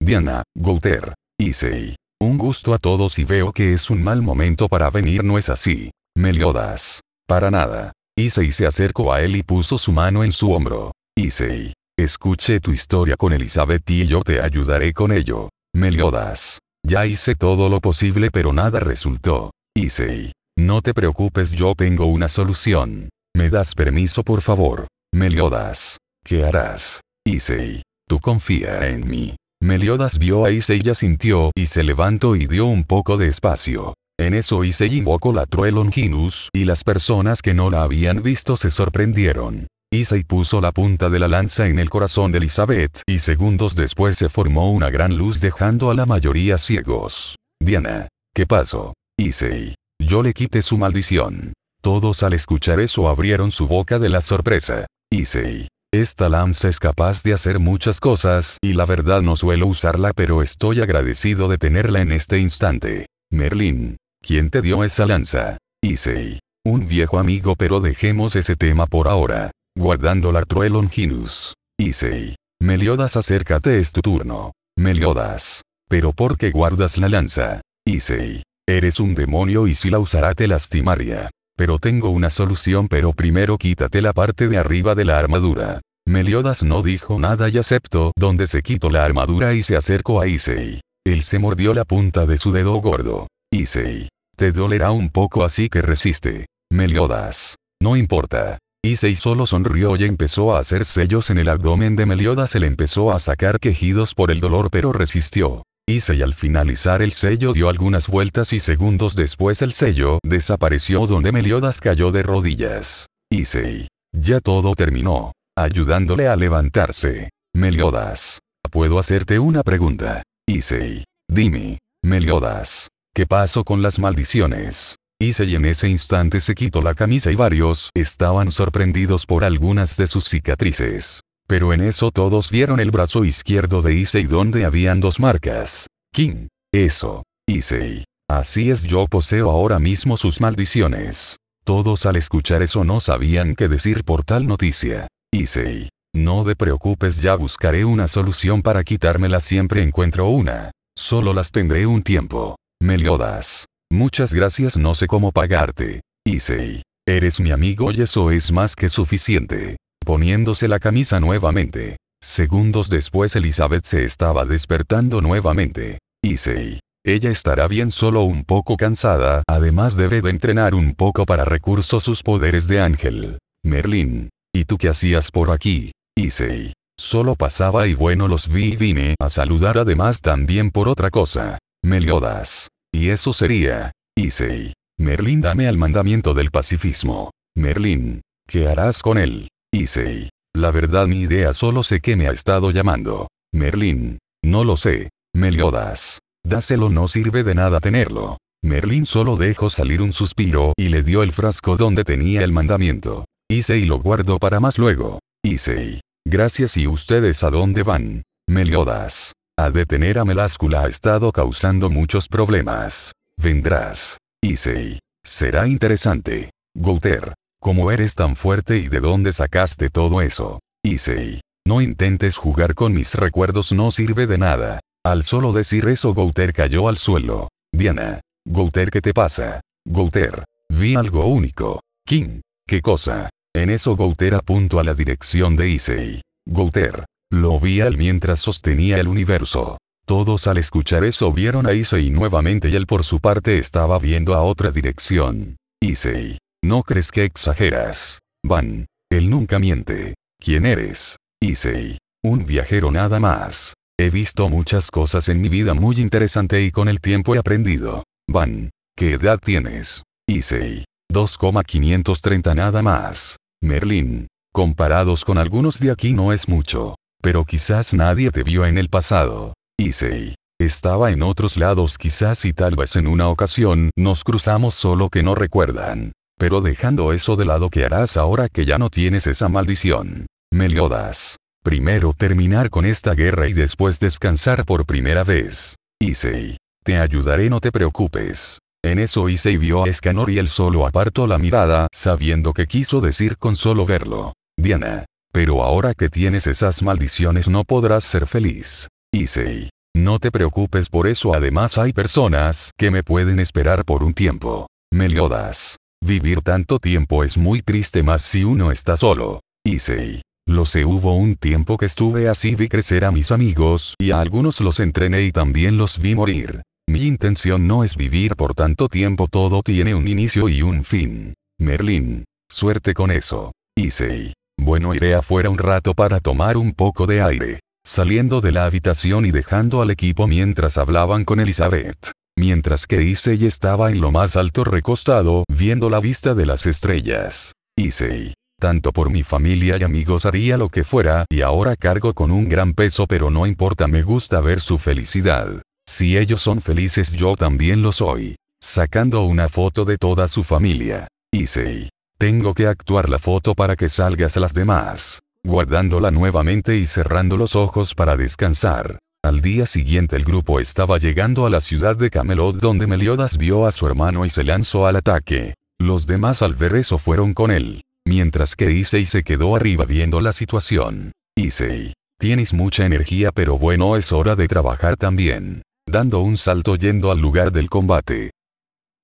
Diana, Gouter. Issei. Un gusto a todos y veo que es un mal momento para venir, ¿no es así? Meliodas. Para nada. Issei se acercó a él y puso su mano en su hombro. Issei, escuché tu historia con Elizabeth y yo te ayudaré con ello. Meliodas. Ya hice todo lo posible pero nada resultó. Issei. No te preocupes yo tengo una solución. ¿Me das permiso por favor? Meliodas. ¿Qué harás? Issei. Tú confía en mí. Meliodas vio a Issei y sintió y se levantó y dio un poco de espacio. En eso Issei invocó la truelonginus y las personas que no la habían visto se sorprendieron. Issei puso la punta de la lanza en el corazón de Elizabeth, y segundos después se formó una gran luz dejando a la mayoría ciegos. Diana. ¿Qué pasó? Issei. Yo le quité su maldición. Todos al escuchar eso abrieron su boca de la sorpresa. Issei. Esta lanza es capaz de hacer muchas cosas, y la verdad no suelo usarla pero estoy agradecido de tenerla en este instante. Merlin. ¿Quién te dio esa lanza? Isei. Un viejo amigo pero dejemos ese tema por ahora. Guardando la longinus. Isei. Meliodas acércate es tu turno. Meliodas. ¿Pero por qué guardas la lanza? Isei. Eres un demonio y si la usará te lastimaría. Pero tengo una solución pero primero quítate la parte de arriba de la armadura. Meliodas no dijo nada y aceptó donde se quitó la armadura y se acercó a Isei. Él se mordió la punta de su dedo gordo. Isei, Te dolerá un poco así que resiste. Meliodas. No importa. Isei solo sonrió y empezó a hacer sellos en el abdomen de Meliodas. Él empezó a sacar quejidos por el dolor pero resistió. Isei, al finalizar el sello dio algunas vueltas y segundos después el sello desapareció donde Meliodas cayó de rodillas. Isei, Ya todo terminó. Ayudándole a levantarse. Meliodas. Puedo hacerte una pregunta. Isei, Dime. Meliodas. ¿Qué pasó con las maldiciones? Isei en ese instante se quitó la camisa y varios estaban sorprendidos por algunas de sus cicatrices. Pero en eso todos vieron el brazo izquierdo de Isei, donde habían dos marcas. King. Eso. Isei. Así es yo poseo ahora mismo sus maldiciones. Todos al escuchar eso no sabían qué decir por tal noticia. Isei: No te preocupes ya buscaré una solución para quitármela siempre encuentro una. Solo las tendré un tiempo. Meliodas. Muchas gracias, no sé cómo pagarte. Issei. Eres mi amigo y eso es más que suficiente. Poniéndose la camisa nuevamente. Segundos después Elizabeth se estaba despertando nuevamente. Issei. Ella estará bien solo un poco cansada, además debe de entrenar un poco para recursos sus poderes de ángel. Merlín. ¿Y tú qué hacías por aquí? Issei. Solo pasaba y bueno los vi y vine a saludar además también por otra cosa. Meliodas. Y eso sería, Issei. Merlín dame al mandamiento del pacifismo. Merlín. ¿Qué harás con él? Issei. La verdad mi idea solo sé que me ha estado llamando. Merlín. No lo sé. Meliodas. Dáselo no sirve de nada tenerlo. Merlín solo dejó salir un suspiro y le dio el frasco donde tenía el mandamiento. Issei lo guardo para más luego. Issei. Gracias y ustedes a dónde van. Meliodas a detener a Meláscula ha estado causando muchos problemas. Vendrás. Issei. Será interesante. Gouter. ¿Cómo eres tan fuerte y de dónde sacaste todo eso? Issei. No intentes jugar con mis recuerdos no sirve de nada. Al solo decir eso Gouter cayó al suelo. Diana. Gouter ¿qué te pasa? Gouter. Vi algo único. King. ¿Qué cosa? En eso Gouter apuntó a la dirección de Issei. Gouter. Lo vi él mientras sostenía el universo. Todos al escuchar eso vieron a Issei nuevamente y él por su parte estaba viendo a otra dirección. Issei. No crees que exageras. Van. Él nunca miente. ¿Quién eres? Issei. Un viajero nada más. He visto muchas cosas en mi vida muy interesante y con el tiempo he aprendido. Van. ¿Qué edad tienes? Issei. 2,530 nada más. Merlin. Comparados con algunos de aquí no es mucho. Pero quizás nadie te vio en el pasado. Isei. Estaba en otros lados quizás y tal vez en una ocasión nos cruzamos solo que no recuerdan. Pero dejando eso de lado ¿qué harás ahora que ya no tienes esa maldición. Meliodas. Primero terminar con esta guerra y después descansar por primera vez. Isei. Te ayudaré no te preocupes. En eso Isei vio a Escanor y él solo apartó la mirada sabiendo que quiso decir con solo verlo. Diana. Pero ahora que tienes esas maldiciones no podrás ser feliz. Issei. No te preocupes por eso además hay personas que me pueden esperar por un tiempo. Meliodas. Vivir tanto tiempo es muy triste más si uno está solo. Issei. Lo sé hubo un tiempo que estuve así vi crecer a mis amigos y a algunos los entrené y también los vi morir. Mi intención no es vivir por tanto tiempo todo tiene un inicio y un fin. Merlin. Suerte con eso. Issei. Bueno, iré afuera un rato para tomar un poco de aire. Saliendo de la habitación y dejando al equipo mientras hablaban con Elizabeth. Mientras que Issei estaba en lo más alto recostado, viendo la vista de las estrellas. Issei. Tanto por mi familia y amigos haría lo que fuera, y ahora cargo con un gran peso, pero no importa, me gusta ver su felicidad. Si ellos son felices, yo también lo soy. Sacando una foto de toda su familia. Issei. Tengo que actuar la foto para que salgas a las demás. Guardándola nuevamente y cerrando los ojos para descansar. Al día siguiente el grupo estaba llegando a la ciudad de Camelot donde Meliodas vio a su hermano y se lanzó al ataque. Los demás al ver eso fueron con él. Mientras que Issei se quedó arriba viendo la situación. Issei. Tienes mucha energía pero bueno es hora de trabajar también. Dando un salto yendo al lugar del combate.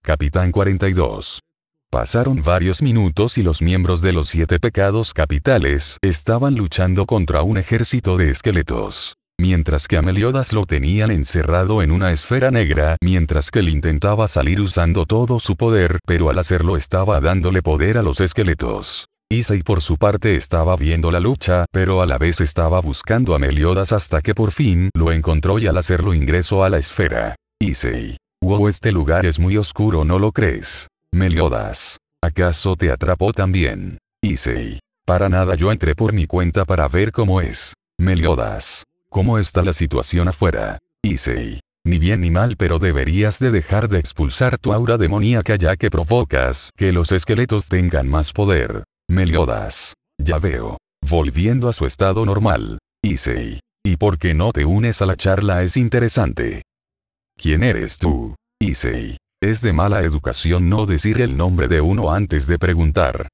Capitán 42. Pasaron varios minutos y los miembros de los siete pecados capitales estaban luchando contra un ejército de esqueletos. Mientras que a Meliodas lo tenían encerrado en una esfera negra, mientras que él intentaba salir usando todo su poder, pero al hacerlo estaba dándole poder a los esqueletos. Issei por su parte estaba viendo la lucha, pero a la vez estaba buscando a Meliodas hasta que por fin lo encontró y al hacerlo ingresó a la esfera. Issei. Wow, este lugar es muy oscuro, ¿no lo crees? Meliodas. ¿Acaso te atrapó también? Issei. Para nada yo entré por mi cuenta para ver cómo es. Meliodas. ¿Cómo está la situación afuera? Issei. Ni bien ni mal pero deberías de dejar de expulsar tu aura demoníaca ya que provocas que los esqueletos tengan más poder. Meliodas. Ya veo. Volviendo a su estado normal. Issei. ¿Y por qué no te unes a la charla? Es interesante. ¿Quién eres tú? Issei. Es de mala educación no decir el nombre de uno antes de preguntar.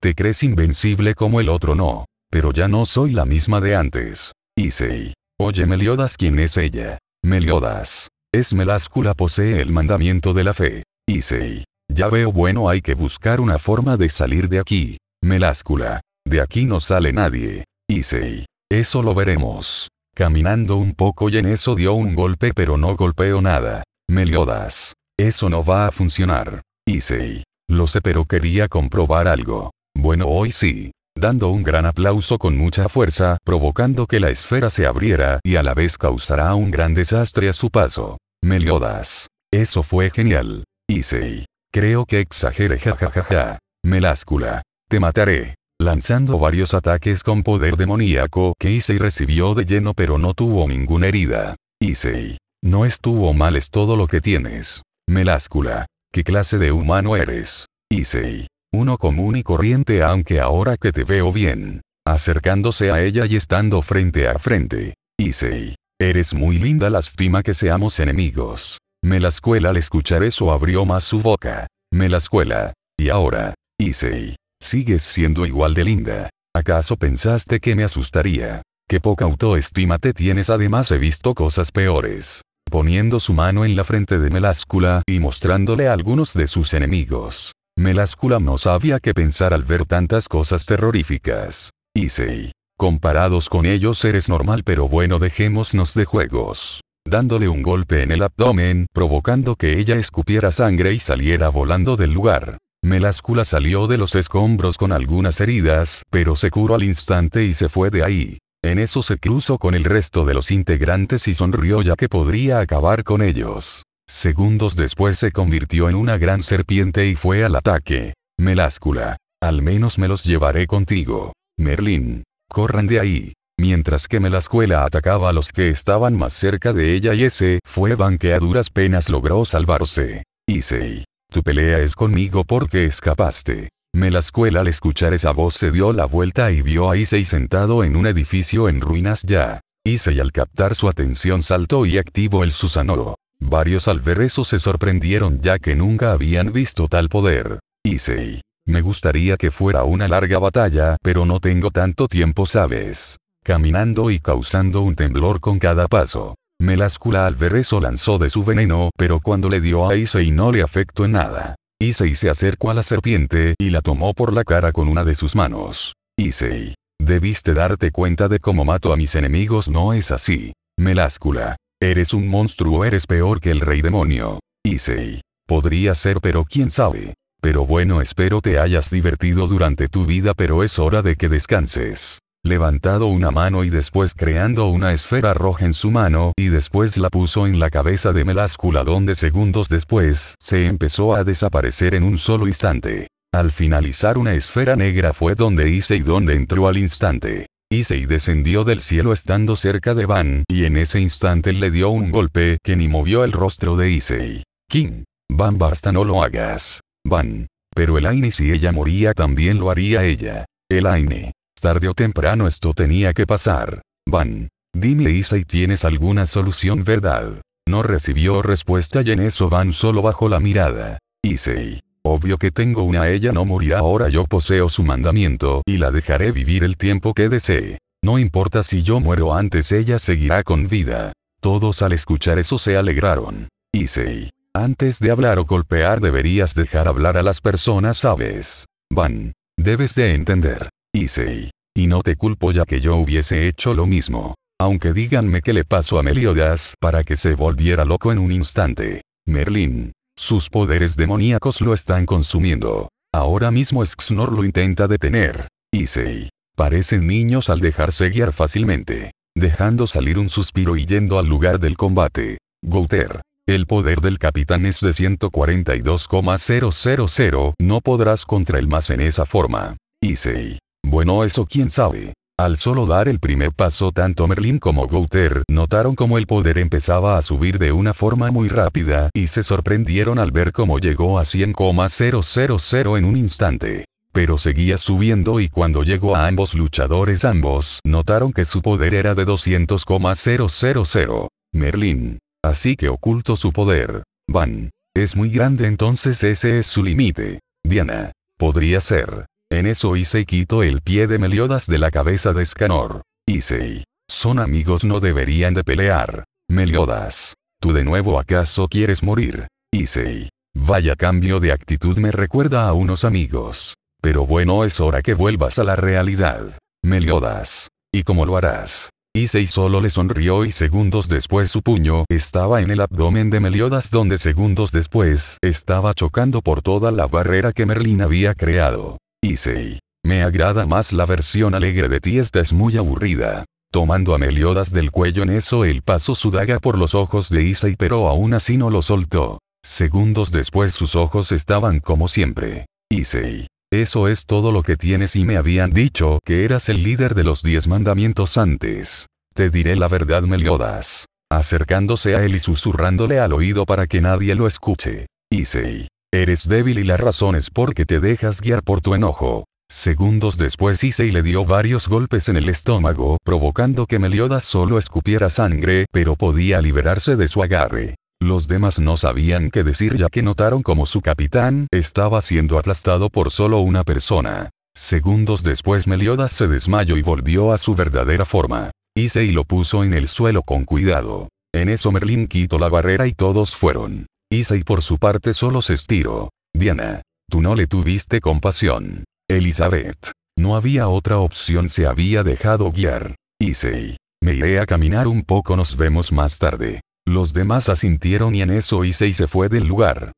Te crees invencible como el otro no, pero ya no soy la misma de antes. Issei. Oye Meliodas, ¿quién es ella? Meliodas. Es Meláscula posee el mandamiento de la fe. Issei. Ya veo bueno hay que buscar una forma de salir de aquí. Meláscula. De aquí no sale nadie. Issei. Eso lo veremos. Caminando un poco y en eso dio un golpe pero no golpeó nada. Meliodas. Eso no va a funcionar. Isei. Lo sé pero quería comprobar algo. Bueno hoy sí. Dando un gran aplauso con mucha fuerza, provocando que la esfera se abriera y a la vez causará un gran desastre a su paso. Meliodas. Eso fue genial. Issei. Creo que exagere jajajaja. Meláscula. Te mataré. Lanzando varios ataques con poder demoníaco que Issei recibió de lleno pero no tuvo ninguna herida. Isei. No estuvo mal es todo lo que tienes. Meláscula, ¿qué clase de humano eres? Isei. Uno común y corriente aunque ahora que te veo bien. Acercándose a ella y estando frente a frente. Isei. Eres muy linda lástima que seamos enemigos. Melascuela al escuchar eso abrió más su boca. Melascuela. Y ahora. Isei, Sigues siendo igual de linda. ¿Acaso pensaste que me asustaría? Qué poca autoestima te tienes además he visto cosas peores poniendo su mano en la frente de Meláscula y mostrándole a algunos de sus enemigos. Meláscula no sabía qué pensar al ver tantas cosas terroríficas. Issei. Comparados con ellos eres normal pero bueno dejémonos de juegos. Dándole un golpe en el abdomen, provocando que ella escupiera sangre y saliera volando del lugar. Meláscula salió de los escombros con algunas heridas, pero se curó al instante y se fue de ahí. En eso se cruzó con el resto de los integrantes y sonrió ya que podría acabar con ellos. Segundos después se convirtió en una gran serpiente y fue al ataque. Meláscula. Al menos me los llevaré contigo. Merlín. Corran de ahí. Mientras que Melascuela atacaba a los que estaban más cerca de ella y ese fue banque, que a duras penas logró salvarse. Isei, Tu pelea es conmigo porque escapaste. Melascula al escuchar esa voz se dio la vuelta y vio a Issei sentado en un edificio en ruinas ya. Issei al captar su atención saltó y activó el Susanoo. Varios al se sorprendieron ya que nunca habían visto tal poder. Issei. Me gustaría que fuera una larga batalla, pero no tengo tanto tiempo, ¿sabes? Caminando y causando un temblor con cada paso. Melascula al lanzó de su veneno, pero cuando le dio a Isei no le afectó en nada. Isei se acercó a la serpiente y la tomó por la cara con una de sus manos. Isei. Debiste darte cuenta de cómo mato a mis enemigos no es así. Meláscula. Eres un monstruo eres peor que el rey demonio. Isei. Podría ser pero quién sabe. Pero bueno espero te hayas divertido durante tu vida pero es hora de que descanses levantado una mano y después creando una esfera roja en su mano y después la puso en la cabeza de Meláscula donde segundos después se empezó a desaparecer en un solo instante. Al finalizar una esfera negra fue donde hice y donde entró al instante. Issei descendió del cielo estando cerca de Van, y en ese instante le dio un golpe que ni movió el rostro de Issei. King. Van basta no lo hagas. Van. Pero el Aine si ella moría también lo haría ella. el Aine tarde o temprano esto tenía que pasar. Van. Dime Isa tienes alguna solución verdad. No recibió respuesta y en eso Van solo bajó la mirada. Issei. Obvio que tengo una ella no morirá ahora yo poseo su mandamiento y la dejaré vivir el tiempo que desee. No importa si yo muero antes ella seguirá con vida. Todos al escuchar eso se alegraron. Issei. Antes de hablar o golpear deberías dejar hablar a las personas, ¿sabes? Van. Debes de entender. Isei. Y no te culpo ya que yo hubiese hecho lo mismo. Aunque díganme qué le pasó a Meliodas para que se volviera loco en un instante. Merlin. Sus poderes demoníacos lo están consumiendo. Ahora mismo Xnor lo intenta detener. Isei. Parecen niños al dejarse guiar fácilmente. Dejando salir un suspiro y yendo al lugar del combate. Gouter. El poder del capitán es de 142,000. No podrás contra él más en esa forma. Isei. Bueno, eso quién sabe. Al solo dar el primer paso tanto Merlin como Gouter notaron cómo el poder empezaba a subir de una forma muy rápida y se sorprendieron al ver cómo llegó a 100,000 en un instante. Pero seguía subiendo y cuando llegó a ambos luchadores ambos notaron que su poder era de 200,000. Merlin. Así que oculto su poder. Van. Es muy grande entonces ese es su límite. Diana. Podría ser. En eso Issei quitó el pie de Meliodas de la cabeza de Escanor. Issei. Son amigos no deberían de pelear. Meliodas. ¿Tú de nuevo acaso quieres morir? Issei. Vaya cambio de actitud me recuerda a unos amigos. Pero bueno es hora que vuelvas a la realidad. Meliodas. ¿Y cómo lo harás? Issei solo le sonrió y segundos después su puño estaba en el abdomen de Meliodas donde segundos después estaba chocando por toda la barrera que Merlin había creado. Isei. Me agrada más la versión alegre de ti, esta es muy aburrida. Tomando a Meliodas del cuello en eso, él pasó su daga por los ojos de Isei pero aún así no lo soltó. Segundos después sus ojos estaban como siempre. Isei. Eso es todo lo que tienes y me habían dicho que eras el líder de los diez mandamientos antes. Te diré la verdad Meliodas. Acercándose a él y susurrándole al oído para que nadie lo escuche. Isei. Eres débil y la razón es porque te dejas guiar por tu enojo. Segundos después Issei le dio varios golpes en el estómago, provocando que Meliodas solo escupiera sangre, pero podía liberarse de su agarre. Los demás no sabían qué decir ya que notaron como su capitán estaba siendo aplastado por solo una persona. Segundos después Meliodas se desmayó y volvió a su verdadera forma. Issei lo puso en el suelo con cuidado. En eso Merlin quitó la barrera y todos fueron y por su parte solo se estiró. Diana. Tú no le tuviste compasión. Elizabeth. No había otra opción, se había dejado guiar. Isei, Me iré a caminar un poco, nos vemos más tarde. Los demás asintieron y en eso Isei se fue del lugar.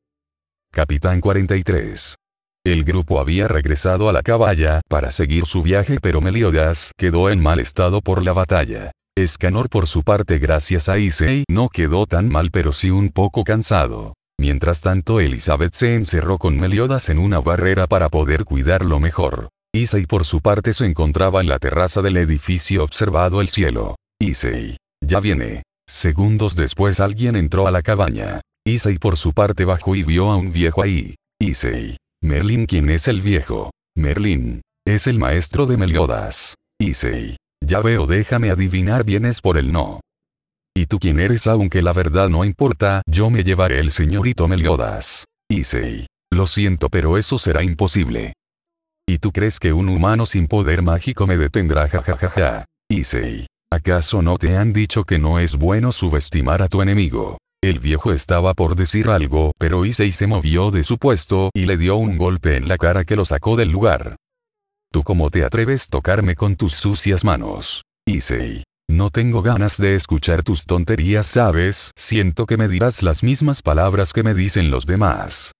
Capitán 43. El grupo había regresado a la caballa para seguir su viaje pero Meliodas quedó en mal estado por la batalla. Escanor por su parte gracias a Issei no quedó tan mal pero sí un poco cansado. Mientras tanto Elizabeth se encerró con Meliodas en una barrera para poder cuidarlo mejor. Issei por su parte se encontraba en la terraza del edificio observado el cielo. Issei. Ya viene. Segundos después alguien entró a la cabaña. Issei por su parte bajó y vio a un viejo ahí. Issei. Merlin ¿quién es el viejo? Merlin. Es el maestro de Meliodas. Issei. Ya veo, déjame adivinar, vienes por el no. ¿Y tú quién eres? Aunque la verdad no importa, yo me llevaré el señorito Meliodas. Issei. Lo siento, pero eso será imposible. ¿Y tú crees que un humano sin poder mágico me detendrá? Jajajaja. Issei. ¿Acaso no te han dicho que no es bueno subestimar a tu enemigo? El viejo estaba por decir algo, pero Issei se movió de su puesto y le dio un golpe en la cara que lo sacó del lugar. ¿Tú cómo te atreves a tocarme con tus sucias manos? Isei. No tengo ganas de escuchar tus tonterías, ¿sabes? Siento que me dirás las mismas palabras que me dicen los demás.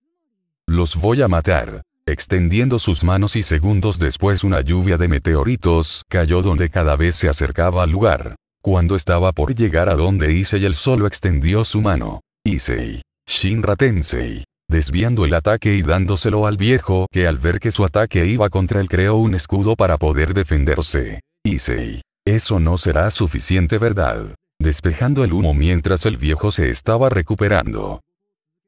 Los voy a matar. Extendiendo sus manos y segundos después una lluvia de meteoritos cayó donde cada vez se acercaba al lugar. Cuando estaba por llegar a donde Isei el solo extendió su mano. Isei Shinra Tensei desviando el ataque y dándoselo al viejo que al ver que su ataque iba contra él creó un escudo para poder defenderse. Issei. Eso no será suficiente verdad. Despejando el humo mientras el viejo se estaba recuperando.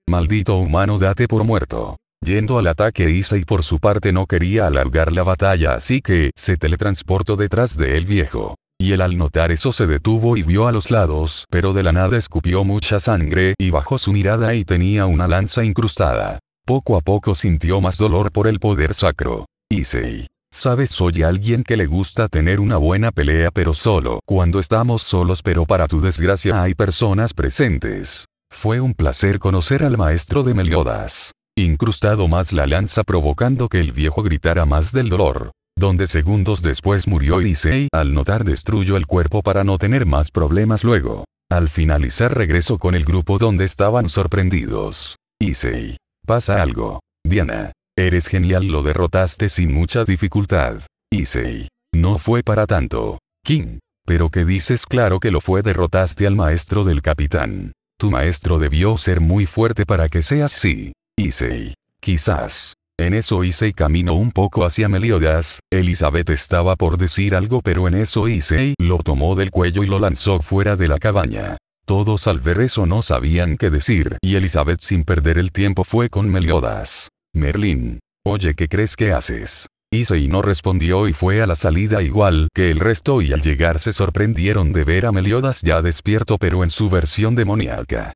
Maldito humano date por muerto. Yendo al ataque Issei por su parte no quería alargar la batalla así que se teletransportó detrás de el viejo. Y él al notar eso se detuvo y vio a los lados, pero de la nada escupió mucha sangre y bajó su mirada y tenía una lanza incrustada. Poco a poco sintió más dolor por el poder sacro. Issei. Sabes, soy alguien que le gusta tener una buena pelea pero solo, cuando estamos solos pero para tu desgracia hay personas presentes. Fue un placer conocer al maestro de Meliodas. Incrustado más la lanza provocando que el viejo gritara más del dolor donde segundos después murió Isei, al notar destruyó el cuerpo para no tener más problemas luego. Al finalizar regresó con el grupo donde estaban sorprendidos. Isei. Pasa algo. Diana. Eres genial, lo derrotaste sin mucha dificultad. Isei. No fue para tanto. King. Pero que dices claro que lo fue, derrotaste al maestro del capitán. Tu maestro debió ser muy fuerte para que sea así. Isei. Quizás. En eso hice caminó un poco hacia Meliodas, Elizabeth estaba por decir algo pero en eso hice lo tomó del cuello y lo lanzó fuera de la cabaña. Todos al ver eso no sabían qué decir y Elizabeth sin perder el tiempo fue con Meliodas. Merlin. Oye, ¿qué crees que haces? Isei no respondió y fue a la salida igual que el resto y al llegar se sorprendieron de ver a Meliodas ya despierto pero en su versión demoníaca.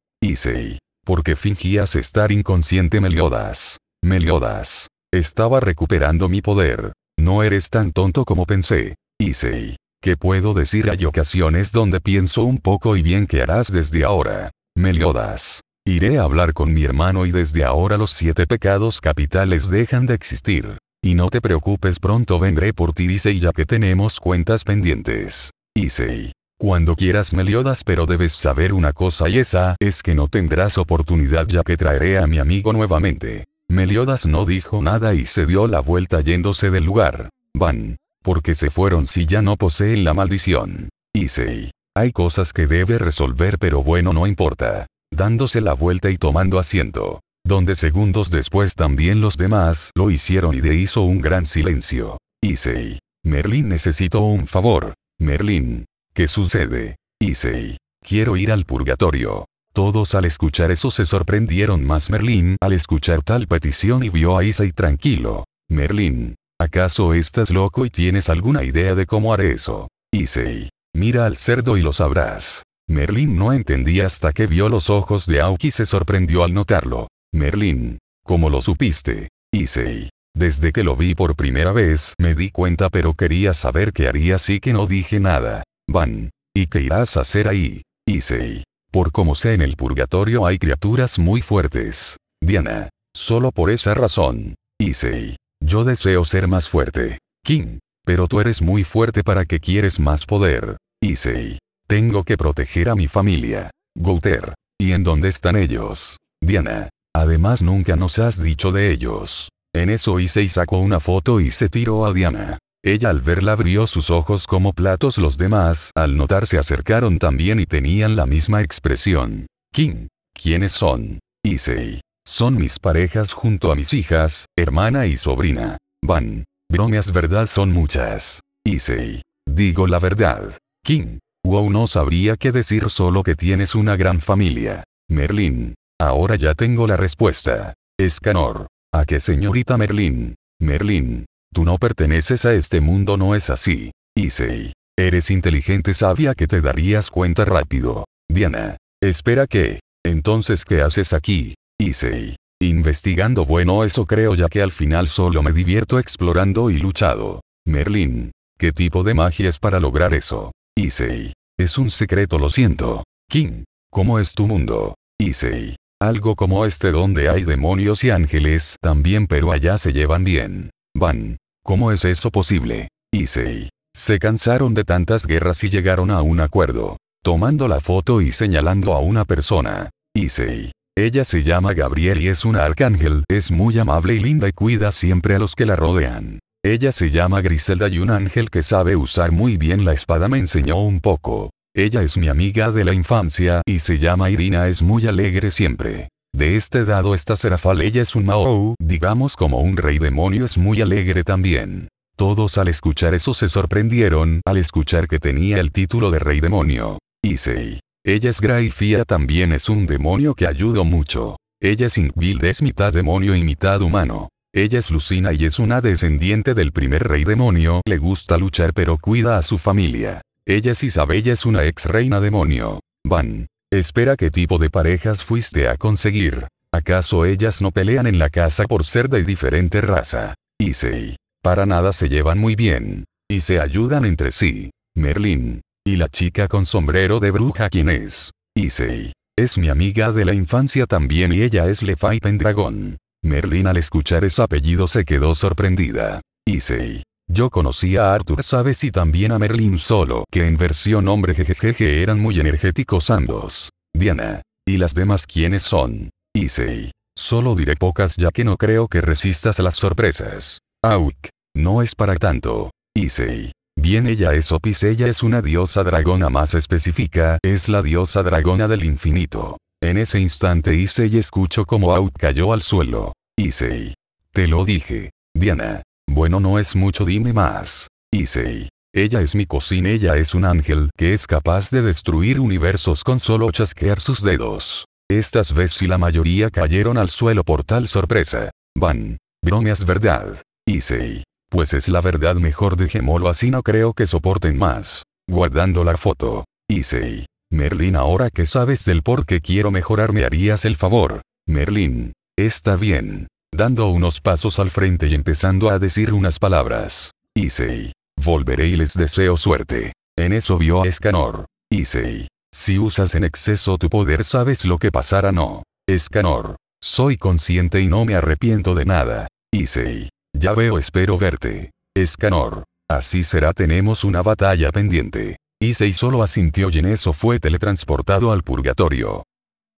¿Por qué fingías estar inconsciente Meliodas? Meliodas. Estaba recuperando mi poder. No eres tan tonto como pensé. Issei. ¿Qué puedo decir? Hay ocasiones donde pienso un poco y bien que harás desde ahora. Meliodas. Iré a hablar con mi hermano y desde ahora los siete pecados capitales dejan de existir. Y no te preocupes pronto vendré por ti dice ya que tenemos cuentas pendientes. Issei. Cuando quieras Meliodas pero debes saber una cosa y esa es que no tendrás oportunidad ya que traeré a mi amigo nuevamente. Meliodas no dijo nada y se dio la vuelta yéndose del lugar. Van. Porque se fueron si ya no poseen la maldición. Issei. Hay cosas que debe resolver pero bueno no importa. Dándose la vuelta y tomando asiento. Donde segundos después también los demás lo hicieron y de hizo un gran silencio. Issei. Merlin necesito un favor. Merlin. ¿Qué sucede? Issei. Quiero ir al purgatorio. Todos al escuchar eso se sorprendieron más Merlín al escuchar tal petición y vio a Isay tranquilo. Merlín, ¿acaso estás loco y tienes alguna idea de cómo haré eso? Issei. mira al cerdo y lo sabrás. Merlín no entendía hasta que vio los ojos de Aoki y se sorprendió al notarlo. Merlín, ¿cómo lo supiste? Isei. Desde que lo vi por primera vez me di cuenta pero quería saber qué haría así que no dije nada. Van. ¿Y qué irás a hacer ahí? Isei. Por como sé en el purgatorio hay criaturas muy fuertes. Diana. Solo por esa razón. Issei. Yo deseo ser más fuerte. King. Pero tú eres muy fuerte para que quieres más poder. Isei. Tengo que proteger a mi familia. Gouter. ¿Y en dónde están ellos? Diana. Además nunca nos has dicho de ellos. En eso Issei sacó una foto y se tiró a Diana. Ella al verla abrió sus ojos como platos los demás, al notar se acercaron también y tenían la misma expresión. King. ¿Quiénes son? Issei. Son mis parejas junto a mis hijas, hermana y sobrina. Van. Bromeas verdad son muchas. Issei. Digo la verdad. King. Wow no sabría qué decir solo que tienes una gran familia. Merlin. Ahora ya tengo la respuesta. Escanor. ¿A qué señorita Merlin? Merlin. Tú no perteneces a este mundo, no es así. Issei. Eres inteligente, sabia que te darías cuenta rápido. Diana. Espera que. Entonces, ¿qué haces aquí? Issei. Investigando, bueno, eso creo ya que al final solo me divierto explorando y luchado. Merlin. ¿Qué tipo de magia es para lograr eso? Issei. Es un secreto, lo siento. King. ¿Cómo es tu mundo? Issei. Algo como este donde hay demonios y ángeles también pero allá se llevan bien. Van. ¿Cómo es eso posible? Issei. Se cansaron de tantas guerras y llegaron a un acuerdo. Tomando la foto y señalando a una persona. Issei. Ella se llama Gabriel y es un arcángel, es muy amable y linda y cuida siempre a los que la rodean. Ella se llama Griselda y un ángel que sabe usar muy bien la espada me enseñó un poco. Ella es mi amiga de la infancia y se llama Irina es muy alegre siempre. De este dado esta ella es un Mao, digamos como un rey demonio es muy alegre también. Todos al escuchar eso se sorprendieron, al escuchar que tenía el título de rey demonio. Isei. Ella es Graifia también es un demonio que ayudó mucho. Ella es Ingvild es mitad demonio y mitad humano. Ella es Lucina y es una descendiente del primer rey demonio, le gusta luchar pero cuida a su familia. Ella es Isabella es una ex reina demonio. Van. Espera qué tipo de parejas fuiste a conseguir. ¿Acaso ellas no pelean en la casa por ser de diferente raza? Issei. Para nada se llevan muy bien. Y se ayudan entre sí. Merlin. Y la chica con sombrero de bruja quién es. Issei. Es mi amiga de la infancia también y ella es Lefay Pendragon. Merlin al escuchar ese apellido se quedó sorprendida. Issei. Yo conocí a Arthur Sabes y también a Merlin Solo, que en versión hombre jejejeje eran muy energéticos ambos. Diana. ¿Y las demás quiénes son? Issei. Solo diré pocas ya que no creo que resistas a las sorpresas. Auk. No es para tanto. Issei. Bien ella es Opis ella es una diosa dragona más específica, es la diosa dragona del infinito. En ese instante Issei escucho como Auk cayó al suelo. Issei. Te lo dije. Diana. Bueno, no es mucho, dime más. Isei. Ella es mi cocina, ella es un ángel que es capaz de destruir universos con solo chasquear sus dedos. Estas veces y la mayoría cayeron al suelo por tal sorpresa. Van. Bromeas verdad. Isei. Pues es la verdad mejor dejémoslo así no creo que soporten más. Guardando la foto. Isei. Merlin ahora que sabes del por qué quiero mejorar me harías el favor. Merlin. Está bien dando unos pasos al frente y empezando a decir unas palabras. Isei, Volveré y les deseo suerte. En eso vio a Escanor. Isei, Si usas en exceso tu poder sabes lo que pasará no. Escanor. Soy consciente y no me arrepiento de nada. Isei, Ya veo espero verte. Escanor. Así será tenemos una batalla pendiente. Isei solo asintió y en eso fue teletransportado al purgatorio.